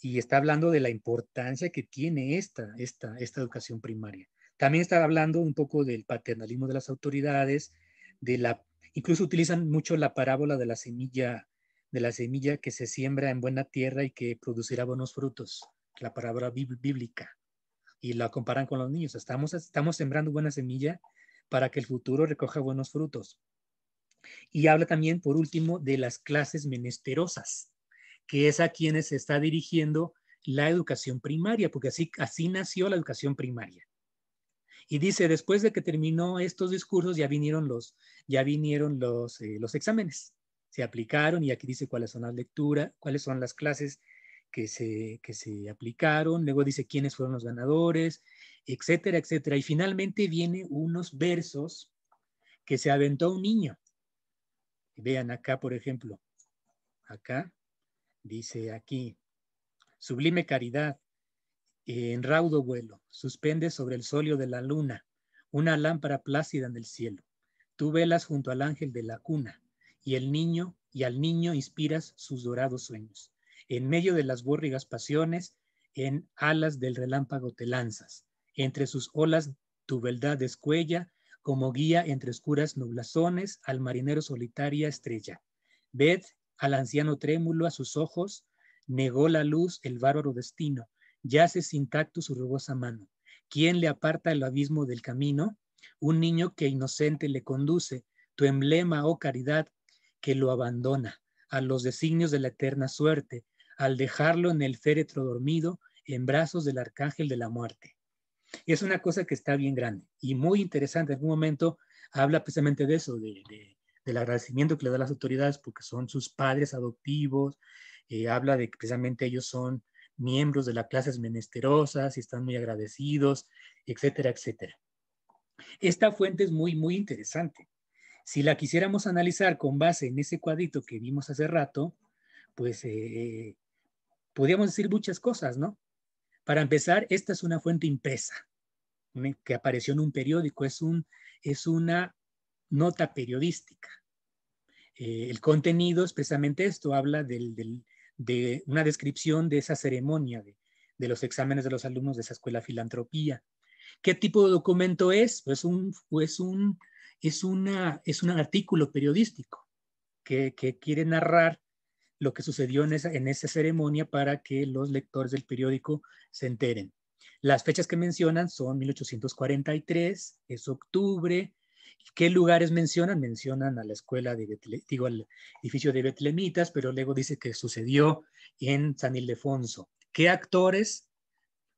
Y está hablando de la importancia que tiene esta, esta, esta educación primaria. También está hablando un poco del paternalismo de las autoridades, de la, incluso utilizan mucho la parábola de la semilla, de la semilla que se siembra en buena tierra y que producirá buenos frutos, la palabra bíblica. Y la comparan con los niños. Estamos, estamos sembrando buena semilla para que el futuro recoja buenos frutos. Y habla también, por último, de las clases menesterosas, que es a quienes se está dirigiendo la educación primaria, porque así, así nació la educación primaria. Y dice, después de que terminó estos discursos, ya vinieron los, ya vinieron los, eh, los exámenes. Se aplicaron y aquí dice cuáles son las lecturas, cuáles son las clases que se, se aplicaron, luego dice quiénes fueron los ganadores, etcétera, etcétera. Y finalmente viene unos versos que se aventó un niño. Vean acá, por ejemplo, acá dice aquí, sublime caridad, en raudo vuelo, suspende sobre el solio de la luna una lámpara plácida en el cielo. Tú velas junto al ángel de la cuna y el niño y al niño inspiras sus dorados sueños en medio de las bórrigas pasiones, en alas del relámpago te lanzas, entre sus olas tu beldad descuella, como guía entre oscuras nublazones al marinero solitaria estrella. Ved al anciano trémulo a sus ojos, negó la luz el bárbaro destino, yace sin tacto su rugosa mano. ¿Quién le aparta el abismo del camino? Un niño que inocente le conduce, tu emblema, oh caridad, que lo abandona a los designios de la eterna suerte, al dejarlo en el féretro dormido en brazos del arcángel de la muerte. Es una cosa que está bien grande y muy interesante. En algún momento habla precisamente de eso, del agradecimiento que le da las autoridades porque son sus padres adoptivos, eh, habla de que precisamente ellos son miembros de las clases menesterosas y están muy agradecidos, etcétera, etcétera. Esta fuente es muy, muy interesante. Si la quisiéramos analizar con base en ese cuadrito que vimos hace rato, pues eh, podríamos decir muchas cosas, ¿no? Para empezar, esta es una fuente impresa que apareció en un periódico, es, una nota periodística. Eh, el contenido es precisamente esto, habla de una descripción de esa ceremonia, de, los exámenes de los alumnos de esa escuela filantropía. ¿Qué tipo de documento es? Pues un, pues un, es, un artículo periodístico que quiere narrar lo que sucedió en esa, en esa ceremonia para que los lectores del periódico se enteren. Las fechas que mencionan son 1843, es octubre. ¿Qué lugares mencionan? Mencionan a la escuela de digo, al edificio de Betlemitas, pero luego dice que sucedió en San Ildefonso. ¿Qué actores?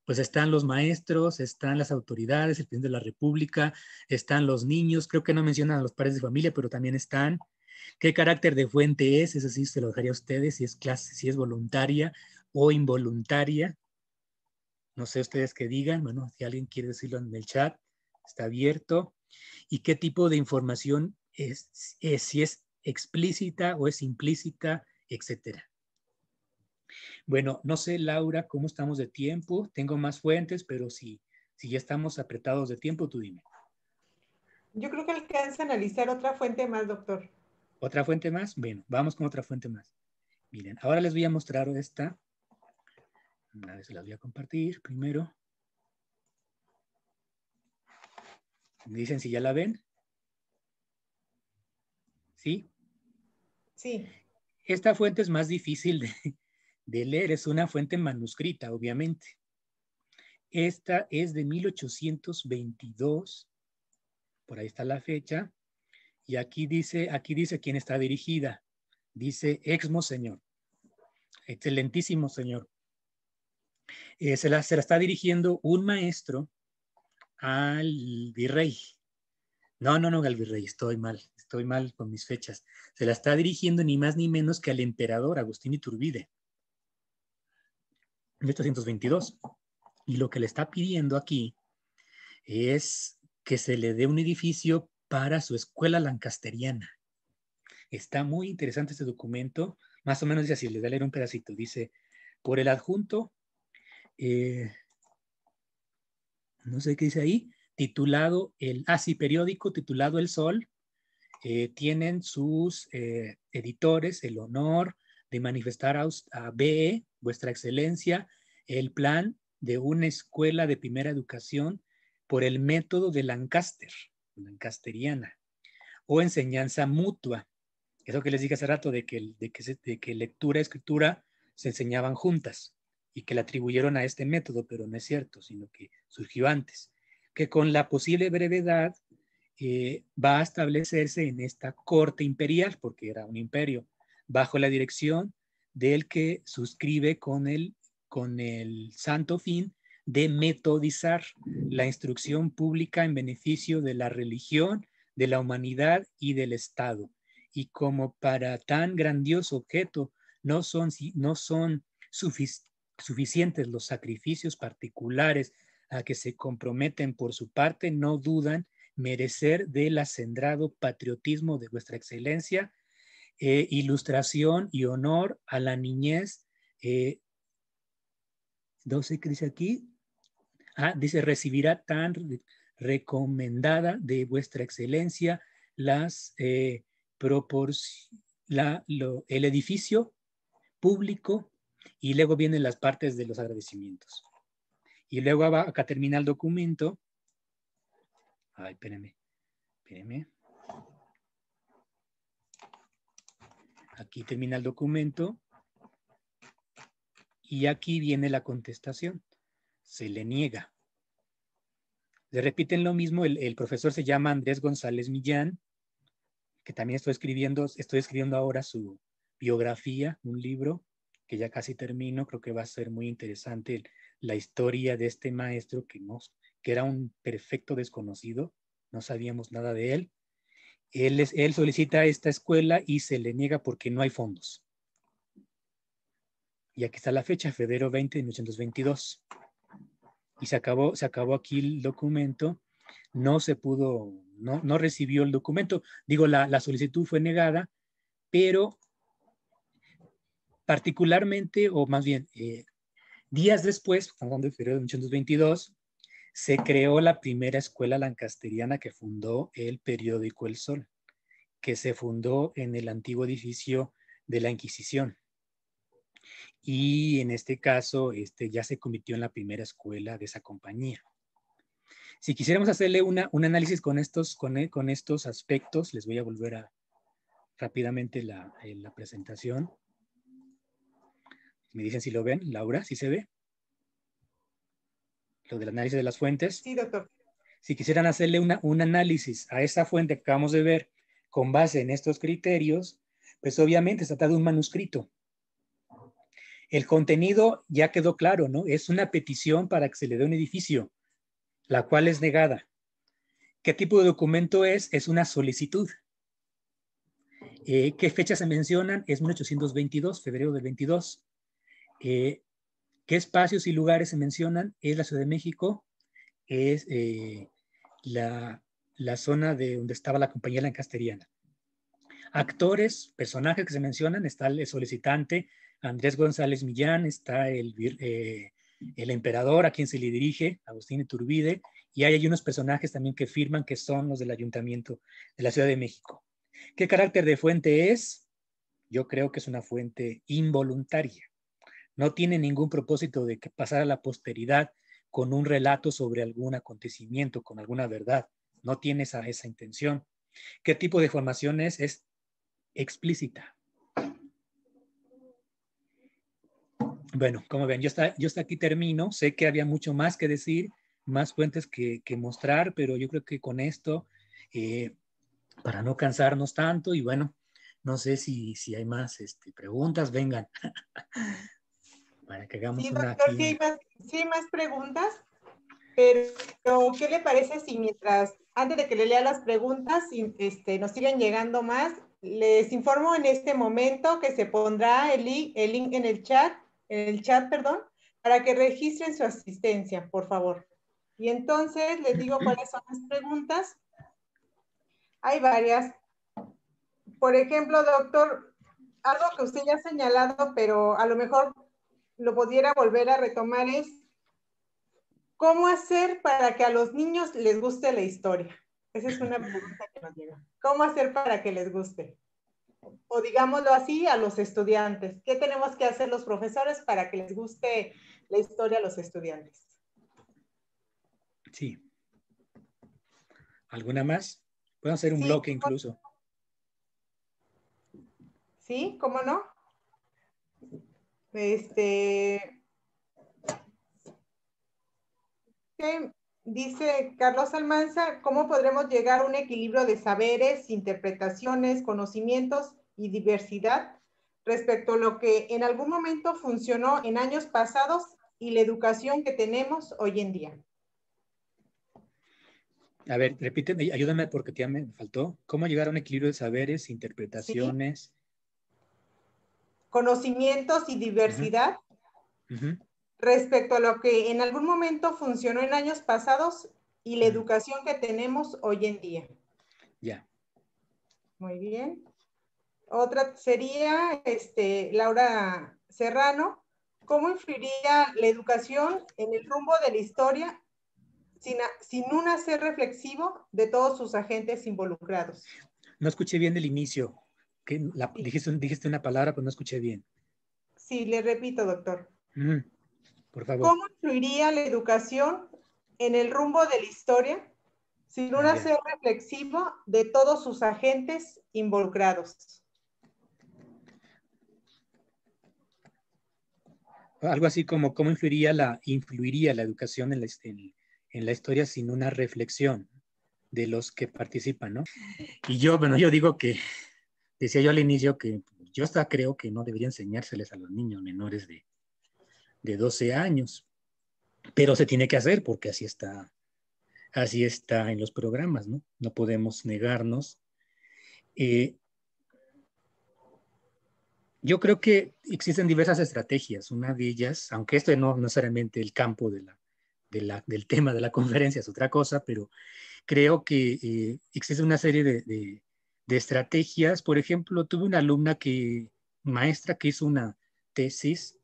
Pues están los maestros, están las autoridades, el presidente de la República, están los niños, creo que no mencionan a los padres de familia, pero también están ¿Qué carácter de fuente es? Eso sí se lo dejaría a ustedes, si es clase, si es voluntaria o involuntaria. No sé ustedes qué digan, bueno, si alguien quiere decirlo en el chat, está abierto. ¿Y qué tipo de información es, si es explícita o es implícita, etcétera? Bueno, no sé, Laura, cómo estamos de tiempo. Tengo más fuentes, pero si, si ya estamos apretados de tiempo, tú dime. Yo creo que alcanza a analizar otra fuente más, doctor. ¿Otra fuente más? Bueno, vamos con otra fuente más. Miren, ahora les voy a mostrar esta. Una vez se las voy a compartir primero. Dicen si ya la ven. ¿Sí? Sí. Esta fuente es más difícil de, de leer, es una fuente manuscrita, obviamente. Esta es de 1822, por ahí está la fecha, y aquí dice, aquí dice quién está dirigida. Dice Exmo Señor. Excelentísimo Señor. Eh, se, la, se está dirigiendo un maestro al virrey. No, no, no, al virrey, estoy mal, estoy mal con mis fechas. Se la está dirigiendo ni más ni menos que al emperador Agustín Iturbide, 1822. Y lo que le está pidiendo aquí es que se le dé un edificio para su escuela lancasteriana. Está muy interesante este documento, más o menos dice así, les voy leer un pedacito, dice, por el adjunto, eh, no sé qué dice ahí, titulado, el, ah sí, periódico titulado El Sol, eh, tienen sus eh, editores el honor de manifestar a, a vuestra excelencia, el plan de una escuela de primera educación por el método de Lancaster castellana o enseñanza mutua. Eso que les dije hace rato de que, que, lectura y escritura se enseñaban juntas y que la atribuyeron a este método, pero no es cierto, sino que surgió antes, que con la posible brevedad eh, va a establecerse en esta corte imperial, porque era un imperio, bajo la dirección del que suscribe con el, con el santo fin de metodizar la instrucción pública en beneficio de la religión, de la humanidad y del Estado. Y como para tan grandioso objeto no son, no son suficientes los sacrificios particulares a que se comprometen por su parte, no dudan merecer del acendrado patriotismo de vuestra excelencia, eh, ilustración y honor a la niñez. Eh, se aquí, Ah, dice, recibirá tan recomendada de vuestra excelencia las eh, el edificio público y luego vienen las partes de los agradecimientos. Y luego acá termina el documento. Ay, espérenme, Espérenme. Aquí termina el documento y aquí viene la contestación se le niega. Le repiten lo mismo, el, profesor se llama Andrés González Millán, que también estoy escribiendo, estoy escribiendo ahora su biografía, un libro que ya casi termino, creo que va a ser muy interesante la historia de este maestro que, que era un perfecto desconocido, no sabíamos nada de él. Él, él solicita esta escuela y se le niega porque no hay fondos. Y aquí está la fecha, febrero 20 de 1822 y se acabó, se acabó aquí el documento, no se pudo, no, no recibió el documento. Digo, la, solicitud fue negada, pero particularmente, o más bien, eh, días después, en de febrero de 1822, se creó la primera escuela lancasteriana que fundó el periódico El Sol, que se fundó en el antiguo edificio de la Inquisición y en este caso este, ya se convirtió en la primera escuela de esa compañía. Si quisiéramos hacerle un análisis con estos, con, e, con, estos aspectos, les voy a volver a rápidamente la, eh, la presentación. Me dicen si lo ven, Laura, si se ve. Lo del análisis de las fuentes. Sí, doctor. Si quisieran hacerle un análisis a esa fuente que acabamos de ver con base en estos criterios, pues obviamente se trata de un manuscrito el contenido ya quedó claro, ¿no? Es una petición para que se le dé un edificio, la cual es negada. ¿Qué tipo de documento es? Es una solicitud. Eh, ¿Qué fechas se mencionan? Es 1822, febrero del 22. Eh, ¿Qué espacios y lugares se mencionan? Es la Ciudad de México, es eh, la, la, zona de donde estaba la compañía lancasteriana. Actores, personajes que se mencionan, está el solicitante, Andrés González Millán, está el, eh, el emperador a quien se le dirige, Agustín Iturbide, y hay, hay unos personajes también que firman que son los del Ayuntamiento de la Ciudad de México. ¿Qué carácter de fuente es? Yo creo que es una fuente involuntaria. No tiene ningún propósito de que pasar a la posteridad con un relato sobre algún acontecimiento, con alguna verdad. No tiene esa intención. ¿Qué tipo de formación es? Es explícita. Bueno, como ven, yo hasta, yo hasta aquí termino. Sé que había mucho más que decir, más fuentes que, mostrar, pero yo creo que con esto, eh, para no cansarnos tanto, y bueno, no sé si, si hay más este, preguntas, vengan. (laughs) para que hagamos sí, una doctor, Sí, más, preguntas, pero ¿qué le parece si mientras, antes de que le lea las preguntas, este, nos sigan llegando más? Les informo en este momento que se pondrá el el link en el chat el chat, perdón, para que registren su asistencia, por favor. Y entonces les digo cuáles son las preguntas. Hay varias. Por ejemplo, doctor, algo que usted ya ha señalado, pero a lo mejor lo pudiera volver a retomar es, ¿cómo hacer para que a los niños les guste la historia? Esa es una pregunta que nos llega. ¿Cómo hacer para que les guste? o digámoslo así, a los estudiantes? ¿Qué tenemos que hacer los profesores para que les guste la historia a los estudiantes? Sí. ¿Alguna más? Puedo hacer un bloque incluso. ¿Sí? ¿Cómo no? Este... Dice Carlos Almanza, ¿cómo podremos llegar a un equilibrio de saberes, interpretaciones, conocimientos y diversidad respecto a lo que en algún momento funcionó en años pasados y la educación que tenemos hoy en día? A ver, repíteme, ayúdame porque ya me faltó. ¿Cómo llegar a un equilibrio de saberes, interpretaciones? Conocimientos y diversidad respecto a lo que en algún momento funcionó en años pasados y la educación que tenemos hoy en día. Ya. Muy bien. Otra sería este, Laura Serrano. ¿Cómo influiría la educación en el rumbo de la historia sin, un hacer reflexivo de todos sus agentes involucrados? No escuché bien el inicio. Que dijiste, una palabra, pero no escuché bien. Sí, le repito, doctor. Mm. ¿Cómo influiría la educación en el rumbo de la historia sin un acción reflexiva de todos sus agentes involucrados? Algo así como cómo influiría la, educación en la, historia sin una reflexión de los que participan, ¿no? Y yo, bueno, yo digo que, decía yo al inicio que yo hasta creo que no debería enseñárseles a los niños menores de de 12 años. Pero se tiene que hacer porque así está, así está en los programas, ¿no? No podemos negarnos. Eh, yo creo que existen diversas estrategias. Una de ellas, aunque esto no necesariamente el campo de la, del tema de la conferencia es otra cosa, pero creo que eh, existe una serie de, de, estrategias. Por ejemplo, tuve una alumna que, maestra, que hizo una tesis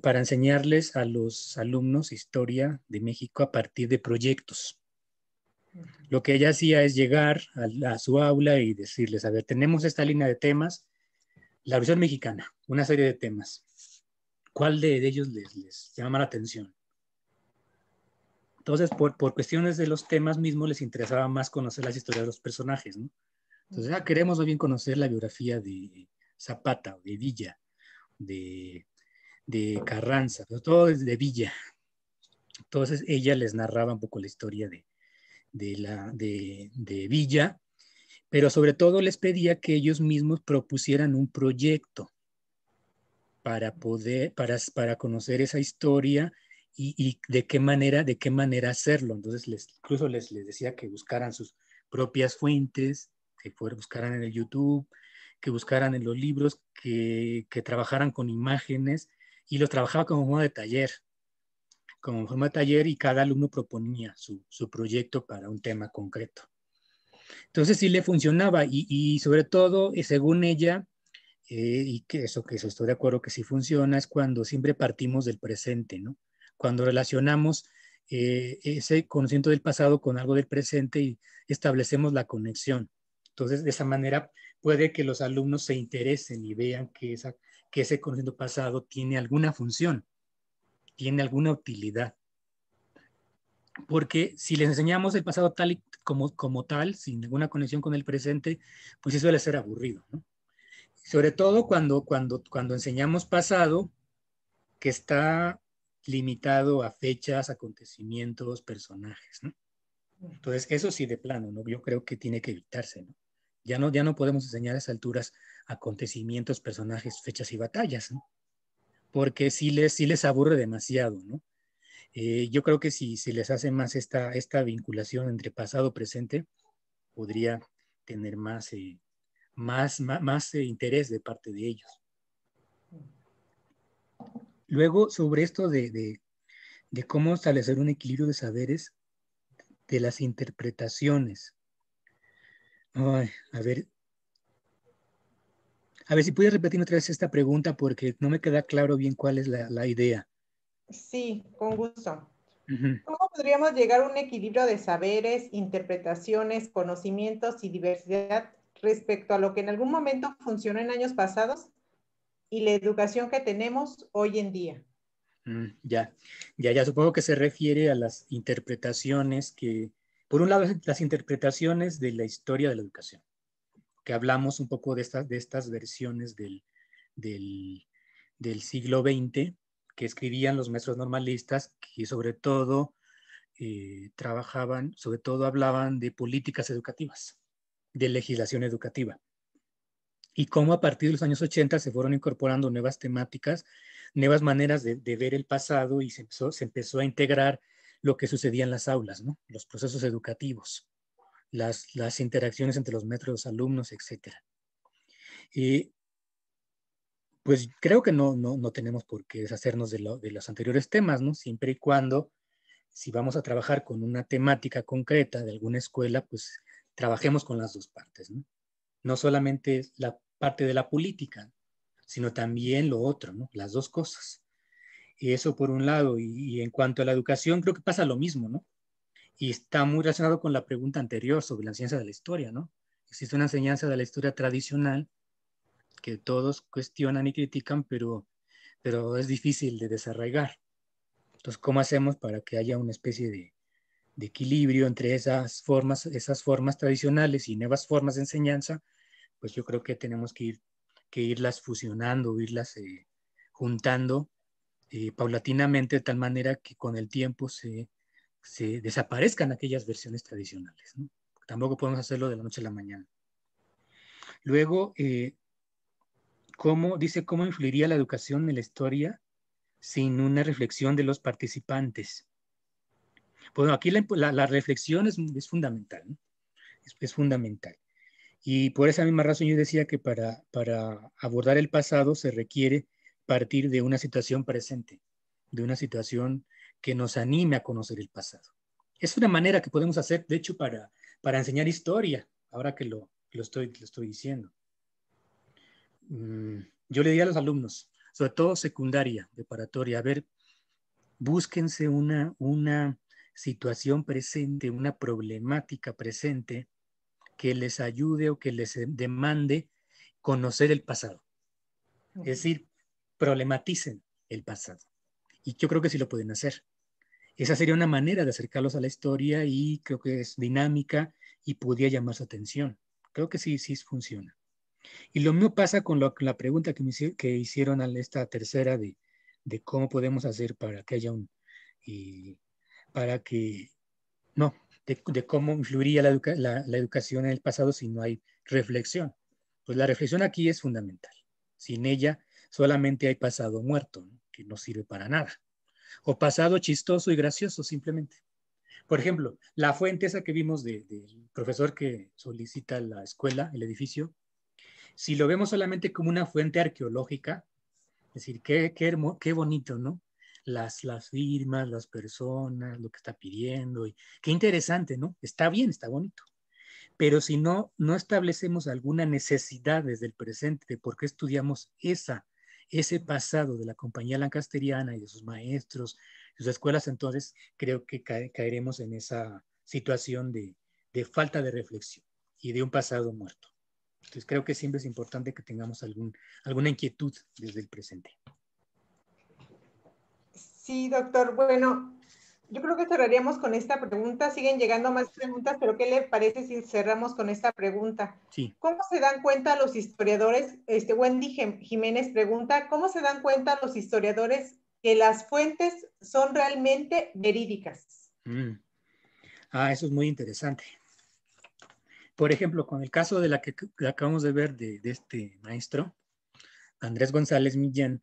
para enseñarles a los alumnos historia de México a partir de proyectos. Lo que ella hacía es llegar a, su aula y decirles, a ver, tenemos esta línea de temas, la versión Mexicana, una serie de temas. ¿Cuál de, ellos les, les llama la atención? Entonces, por, por, cuestiones de los temas mismos, les interesaba más conocer las historias de los personajes, ¿no? Entonces, ah, queremos o bien conocer la biografía de Zapata, o de Villa, de de Carranza, pero todo de Villa. Entonces ella les narraba un poco la historia de, la, de, Villa, pero sobre todo les pedía que ellos mismos propusieran un proyecto para poder, para, para conocer esa historia y, de qué manera, de qué manera hacerlo. Entonces, les, incluso les, les decía que buscaran sus propias fuentes, que buscaran en el YouTube, que buscaran en los libros, que, que trabajaran con imágenes y lo trabajaba como forma de taller, como forma de taller y cada alumno proponía su, su proyecto para un tema concreto. Entonces sí le funcionaba y, sobre todo, eh, según ella, eh, y que eso, que eso estoy de acuerdo que sí funciona, es cuando siempre partimos del presente, ¿no? Cuando relacionamos eh, ese conocimiento del pasado con algo del presente y establecemos la conexión. Entonces, de esa manera puede que los alumnos se interesen y vean que esa que ese conocimiento pasado tiene alguna función, tiene alguna utilidad. Porque si les enseñamos el pasado tal y como, como tal, sin ninguna conexión con el presente, pues eso suele ser aburrido. Sobre todo cuando, cuando, cuando enseñamos pasado que está limitado a fechas, acontecimientos, personajes. Entonces, eso sí de plano, ¿no? yo creo que tiene que evitarse. Ya, no, ya no podemos enseñar a esas alturas acontecimientos, personajes, fechas y batallas, porque sí les, les aburre demasiado. ¿no? Eh, yo creo que si si les hace más esta, esta vinculación entre pasado, presente, podría tener más, eh, más, más, eh, interés de parte de ellos. Luego, sobre esto de, cómo establecer un equilibrio de saberes, de las interpretaciones. a ver, a ver si puedes repetir otra vez esta pregunta porque no me queda claro bien cuál es la, idea. Sí, con gusto. ¿Cómo podríamos llegar a un equilibrio de saberes, interpretaciones, conocimientos y diversidad respecto a lo que en algún momento funcionó en años pasados y la educación que tenemos hoy en día? Mm, ya, ya, ya supongo que se refiere a las interpretaciones que, por un lado, las interpretaciones de la historia de la educación, que hablamos un poco de estas, de estas versiones del, siglo XX que escribían los maestros normalistas, y sobre todo eh, trabajaban, sobre todo hablaban de políticas educativas, de legislación educativa. Y cómo a partir de los años 80 se fueron incorporando nuevas temáticas, nuevas maneras de, ver el pasado y se empezó, a integrar lo que sucedía en las aulas, los procesos educativos las, interacciones entre los metros los alumnos, etc. Y pues creo que no, no, tenemos por qué deshacernos de, lo, de, los anteriores temas, ¿no? Siempre y cuando, si vamos a trabajar con una temática concreta de alguna escuela, pues trabajemos con las dos partes, ¿no? No solamente la parte de la política, sino también lo otro, ¿no? Las dos cosas. Y Eso por un lado, y en cuanto a la educación, creo que pasa lo mismo, ¿no? y está muy relacionado con la pregunta anterior sobre la ciencia de la historia, ¿no? Existe una enseñanza de la historia tradicional que todos cuestionan y critican, pero, pero es difícil de desarraigar. Entonces, ¿cómo hacemos para que haya una especie de, equilibrio entre esas formas, esas formas tradicionales y nuevas formas de enseñanza? Pues yo creo que tenemos que, ir, que irlas fusionando, irlas eh, juntando eh, paulatinamente de tal manera que con el tiempo se, se desaparezcan aquellas versiones tradicionales. Tampoco podemos hacerlo de la noche a la mañana. Luego, eh, ¿cómo, dice cómo influiría la educación en la historia sin una reflexión de los participantes. Bueno, aquí la, la, reflexión es, fundamental, es, fundamental. Y por esa misma razón yo decía que para, para abordar el pasado se requiere partir de una situación presente, de una situación que nos anime a conocer el pasado. Es una manera que podemos hacer, de hecho, para, para enseñar historia, ahora que lo, lo, estoy, lo estoy diciendo. Mm, yo le diría a los alumnos, sobre todo secundaria, preparatoria, a ver, búsquense una, una situación presente, una problemática presente que les ayude o que les demande conocer el pasado. Es decir, problematicen el pasado. Y yo creo que sí lo pueden hacer. Esa sería una manera de acercarlos a la historia y creo que es dinámica y podría llamar su atención. Creo que sí, sí funciona. Y lo mismo pasa con la pregunta que, hicieron a esta tercera de, cómo podemos hacer para que haya un... para que... No, de, cómo influiría la, educación en el pasado si no hay reflexión. Pues la reflexión aquí es fundamental. Sin ella solamente hay pasado muerto no sirve para nada. O pasado chistoso y gracioso simplemente. Por ejemplo, la fuente esa que vimos del profesor que solicita la escuela, el edificio, si lo vemos solamente como una fuente arqueológica, es decir, qué, qué, qué bonito, ¿no? Las, las firmas, las personas, lo que está pidiendo, y qué interesante, ¿no? Está bien, está bonito. Pero si no, no establecemos alguna necesidad desde el presente de por qué estudiamos esa ese pasado de la compañía lancasteriana y de sus maestros, de sus escuelas, entonces creo que caeremos en esa situación de, falta de reflexión y de un pasado muerto. Entonces creo que siempre es importante que tengamos algún, alguna inquietud desde el presente. Sí, doctor. Bueno, yo creo que cerraríamos con esta pregunta. Siguen llegando más preguntas, pero ¿qué le parece si cerramos con esta pregunta? Sí. ¿Cómo se dan cuenta los historiadores? Este Wendy Jiménez pregunta, ¿cómo se dan cuenta los historiadores que las fuentes son realmente verídicas? Mm. Ah, eso es muy interesante. Por ejemplo, con el caso de la que acabamos de ver de este maestro, Andrés González Millán,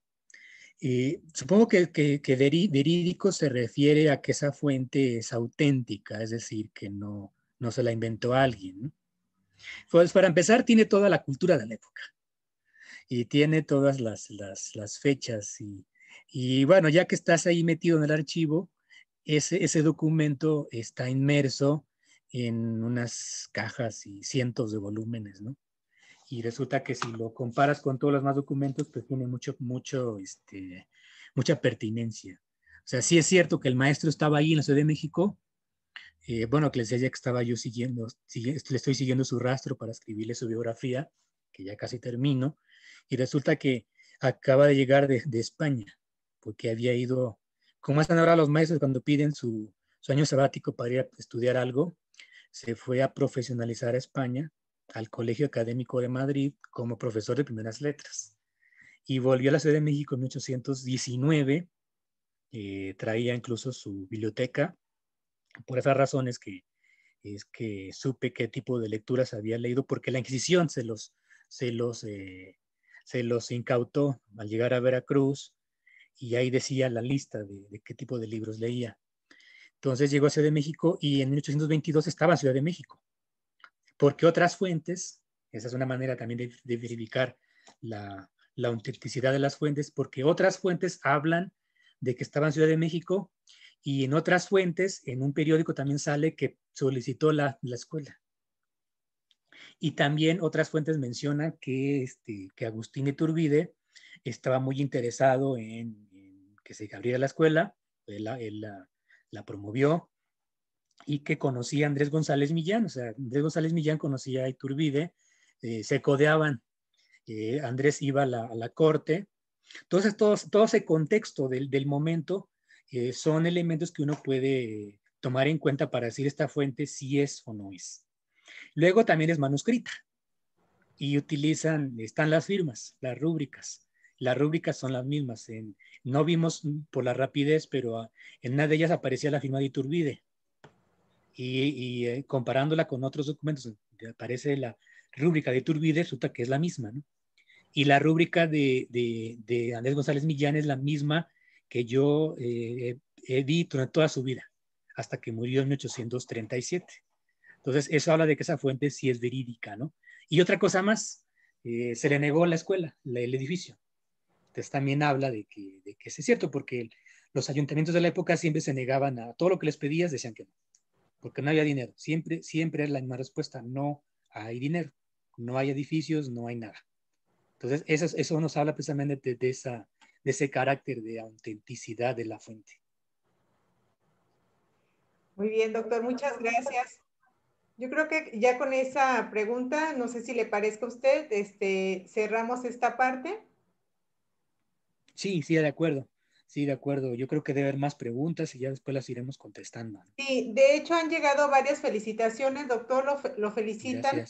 eh, supongo que, verídico se refiere a que esa fuente es auténtica, es decir, que no, se la inventó alguien. Pues para empezar, tiene toda la cultura de la época y tiene todas las, fechas. Y, bueno, ya que estás ahí metido en el archivo, ese, ese documento está inmerso en unas cajas y cientos de volúmenes, ¿no? y resulta que si lo comparas con todos los más documentos, pues tiene mucho, mucho, este, mucha pertinencia. O sea, sí es cierto que el maestro estaba ahí en la Ciudad de México, eh, bueno, que les decía que estaba yo siguiendo, le estoy siguiendo su rastro para escribirle su biografía, que ya casi termino, y resulta que acaba de llegar de, España, porque había ido, como hacen ahora los maestros cuando piden su, su año sabático para ir a estudiar algo, se fue a profesionalizar a España al Colegio Académico de Madrid como profesor de primeras letras. Y volvió a la Ciudad de México en 1819, eh, traía incluso su biblioteca, por esas razones que es que supe qué tipo de lecturas había leído, porque la Inquisición se los, se los, eh, se los incautó al llegar a Veracruz, y ahí decía la lista de, de qué tipo de libros leía. Entonces llegó a Ciudad de México y en 1822 estaba en Ciudad de México porque otras fuentes, esa es una manera también de, verificar la, autenticidad de las fuentes, porque otras fuentes hablan de que estaba en Ciudad de México y en otras fuentes, en un periódico también sale que solicitó la, escuela. Y también otras fuentes mencionan que, este, que Agustín Iturbide estaba muy interesado en, que se abriera la escuela, él, la, promovió, y que conocía Andrés González Millán, o sea, Andrés González Millán conocía a Iturbide, eh, se codeaban, eh, Andrés iba a la, corte. Entonces, todo, ese contexto del, momento eh, son elementos que uno puede tomar en cuenta para decir esta fuente si es o no es. Luego también es manuscrita y utilizan, están las firmas, las rúbricas. Las rúbricas son las mismas. no vimos por la rapidez, pero ah, en una de ellas aparecía la firma de Iturbide y, eh, comparándola con otros documentos aparece la rúbrica de Turbide, resulta que es la misma, ¿no? Y la rúbrica de, Andrés González Millán es la misma que yo eh, he visto durante toda su vida, hasta que murió en 1837. Entonces, eso habla de que esa fuente sí es verídica, ¿no? Y otra cosa más, eh, se le negó la escuela, el edificio. Entonces, también habla de que, de es cierto, porque los ayuntamientos de la época siempre se negaban a todo lo que les pedías, decían que no porque no había dinero. Siempre, siempre es la misma respuesta, no hay dinero, no hay edificios, no hay nada. Entonces, eso, nos habla precisamente de, ese carácter de autenticidad de la fuente. Muy bien, doctor, muchas gracias. Yo creo que ya con esa pregunta, no sé si le parezca a usted, este, cerramos esta parte. Sí, sí, de acuerdo. Sí, de acuerdo. Yo creo que debe haber más preguntas y ya después las iremos contestando. Sí, de hecho han llegado varias felicitaciones, doctor, lo, felicitan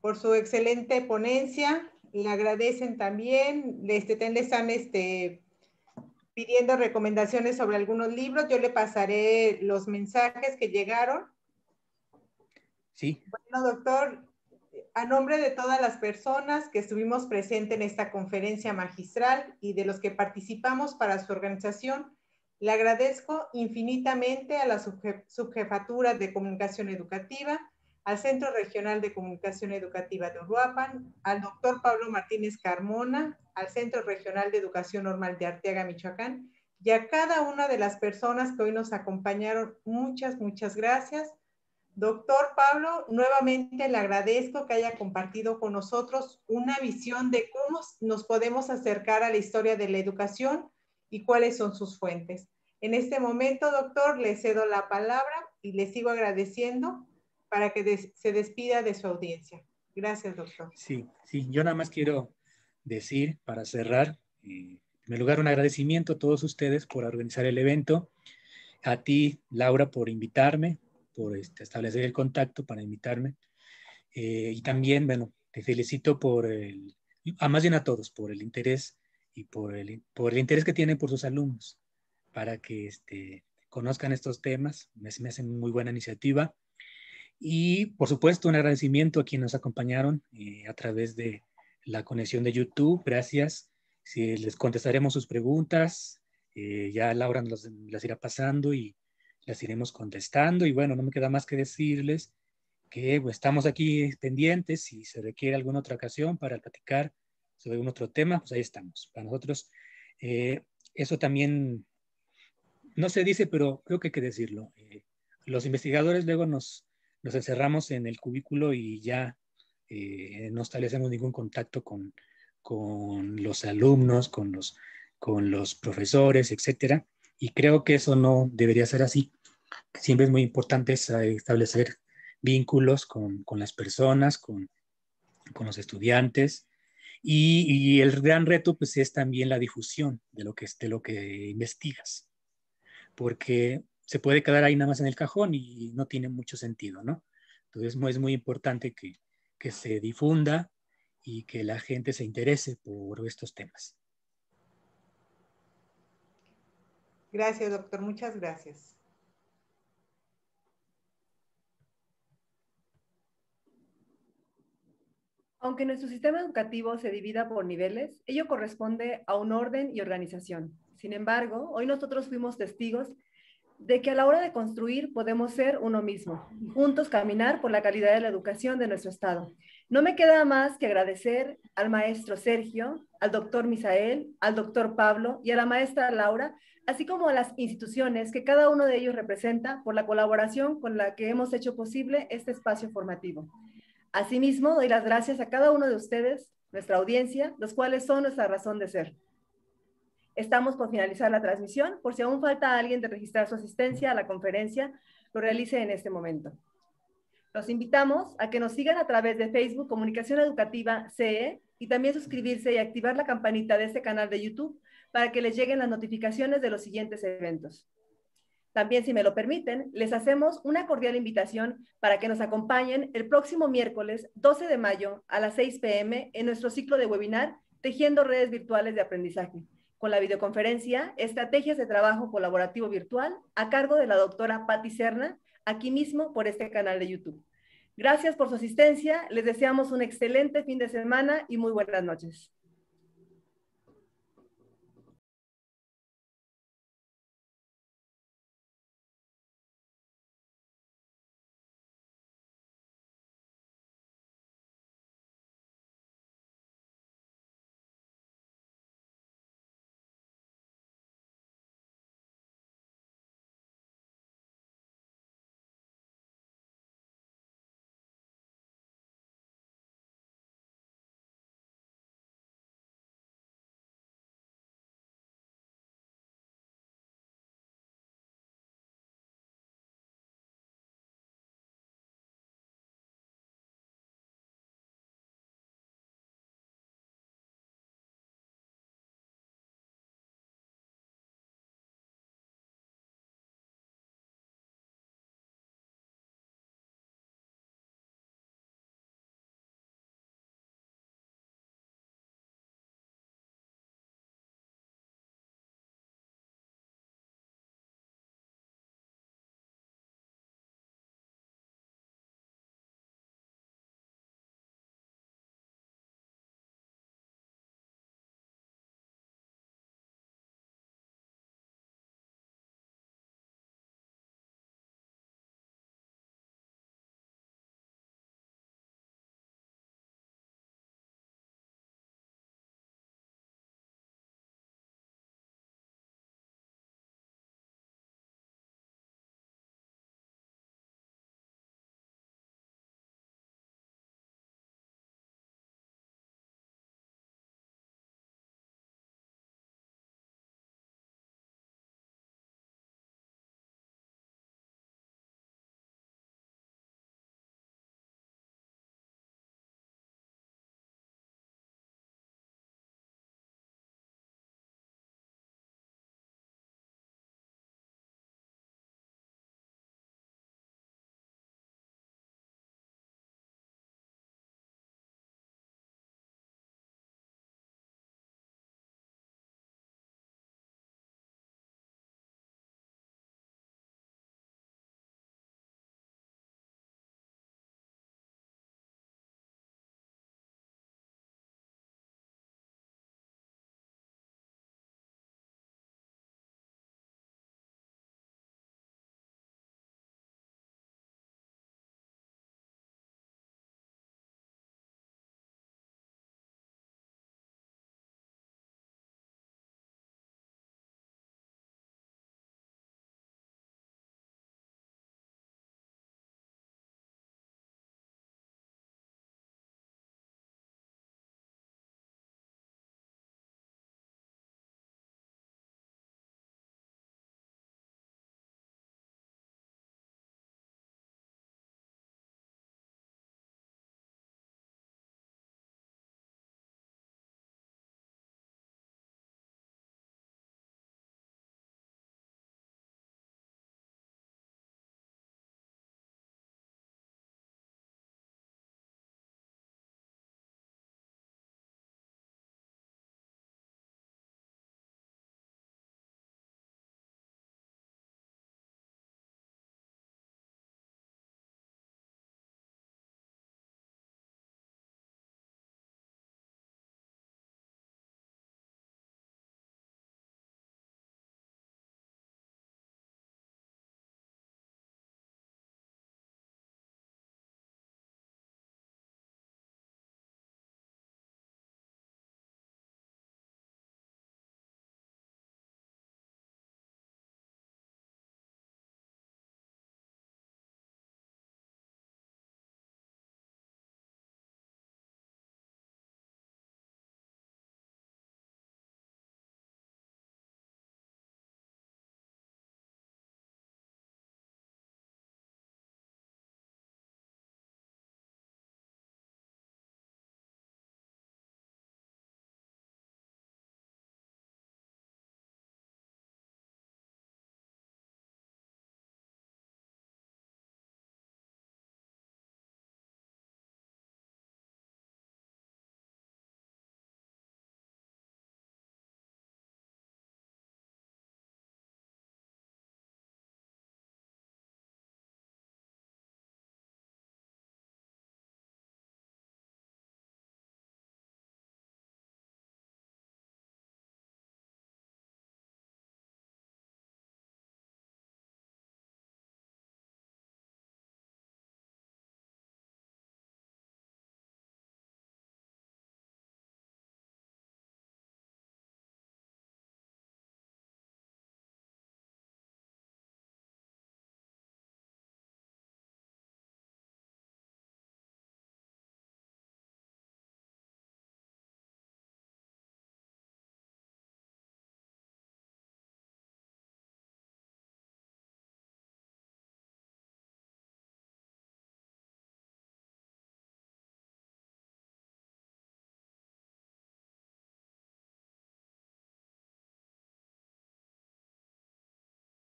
por su excelente ponencia, le agradecen también, le, este, están este, pidiendo recomendaciones sobre algunos libros, yo le pasaré los mensajes que llegaron. Sí. Bueno, doctor, a nombre de todas las personas que estuvimos presentes en esta conferencia magistral y de los que participamos para su organización, le agradezco infinitamente a la Subjefatura de Comunicación Educativa, al Centro Regional de Comunicación Educativa de Uruapan, al doctor Pablo Martínez Carmona, al Centro Regional de Educación Normal de Arteaga, Michoacán, y a cada una de las personas que hoy nos acompañaron. Muchas, muchas gracias. Doctor Pablo, nuevamente le agradezco que haya compartido con nosotros una visión de cómo nos podemos acercar a la historia de la educación y cuáles son sus fuentes. En este momento, doctor, le cedo la palabra y le sigo agradeciendo para que se despida de su audiencia. Gracias, doctor. Sí, sí, yo nada más quiero decir para cerrar, eh, en primer lugar, un agradecimiento a todos ustedes por organizar el evento, a ti, Laura, por invitarme, por este, establecer el contacto, para invitarme. Eh, y también, bueno, te felicito por el, a ah, más bien a todos, por el interés y por el, por el interés que tienen por sus alumnos, para que este, conozcan estos temas. Me, hacen muy buena iniciativa. Y, por supuesto, un agradecimiento a quienes nos acompañaron eh, a través de la conexión de YouTube. Gracias. Si les contestaremos sus preguntas, eh, ya Laura las irá pasando y las iremos contestando y bueno, no me queda más que decirles que pues, estamos aquí pendientes, si se requiere alguna otra ocasión para platicar sobre algún otro tema, pues ahí estamos. Para nosotros eh, eso también no se dice, pero creo que hay que decirlo. Eh, los investigadores luego nos, nos encerramos en el cubículo y ya eh, no establecemos ningún contacto con, con los alumnos, con los, con los profesores, etcétera. Y creo que eso no debería ser así. Siempre es muy importante establecer vínculos con, las personas, con, los estudiantes. Y, el gran reto pues es también la difusión de lo, que, de lo que investigas. Porque se puede quedar ahí nada más en el cajón y no tiene mucho sentido, ¿no? Entonces es muy importante que se difunda y que la gente se interese por estos temas. Gracias, doctor. Muchas gracias. Aunque nuestro sistema educativo se divida por niveles, ello corresponde a un orden y organización. Sin embargo, hoy nosotros fuimos testigos de que a la hora de construir podemos ser uno mismo, juntos caminar por la calidad de la educación de nuestro Estado. No me queda más que agradecer al maestro Sergio, al doctor Misael, al doctor Pablo y a la maestra Laura, así como a las instituciones que cada uno de ellos representa por la colaboración con la que hemos hecho posible este espacio formativo. Asimismo, doy las gracias a cada uno de ustedes, nuestra audiencia, los cuales son nuestra razón de ser. Estamos por finalizar la transmisión, por si aún falta alguien de registrar su asistencia a la conferencia, lo realice en este momento. Los invitamos a que nos sigan a través de Facebook Comunicación Educativa CE y también suscribirse y activar la campanita de este canal de YouTube para que les lleguen las notificaciones de los siguientes eventos. También, si me lo permiten, les hacemos una cordial invitación para que nos acompañen el próximo miércoles 12 de mayo a las 6 pm en nuestro ciclo de webinar Tejiendo redes virtuales de aprendizaje, con la videoconferencia Estrategias de Trabajo Colaborativo Virtual a cargo de la doctora Patti Serna, aquí mismo por este canal de YouTube. Gracias por su asistencia, les deseamos un excelente fin de semana y muy buenas noches.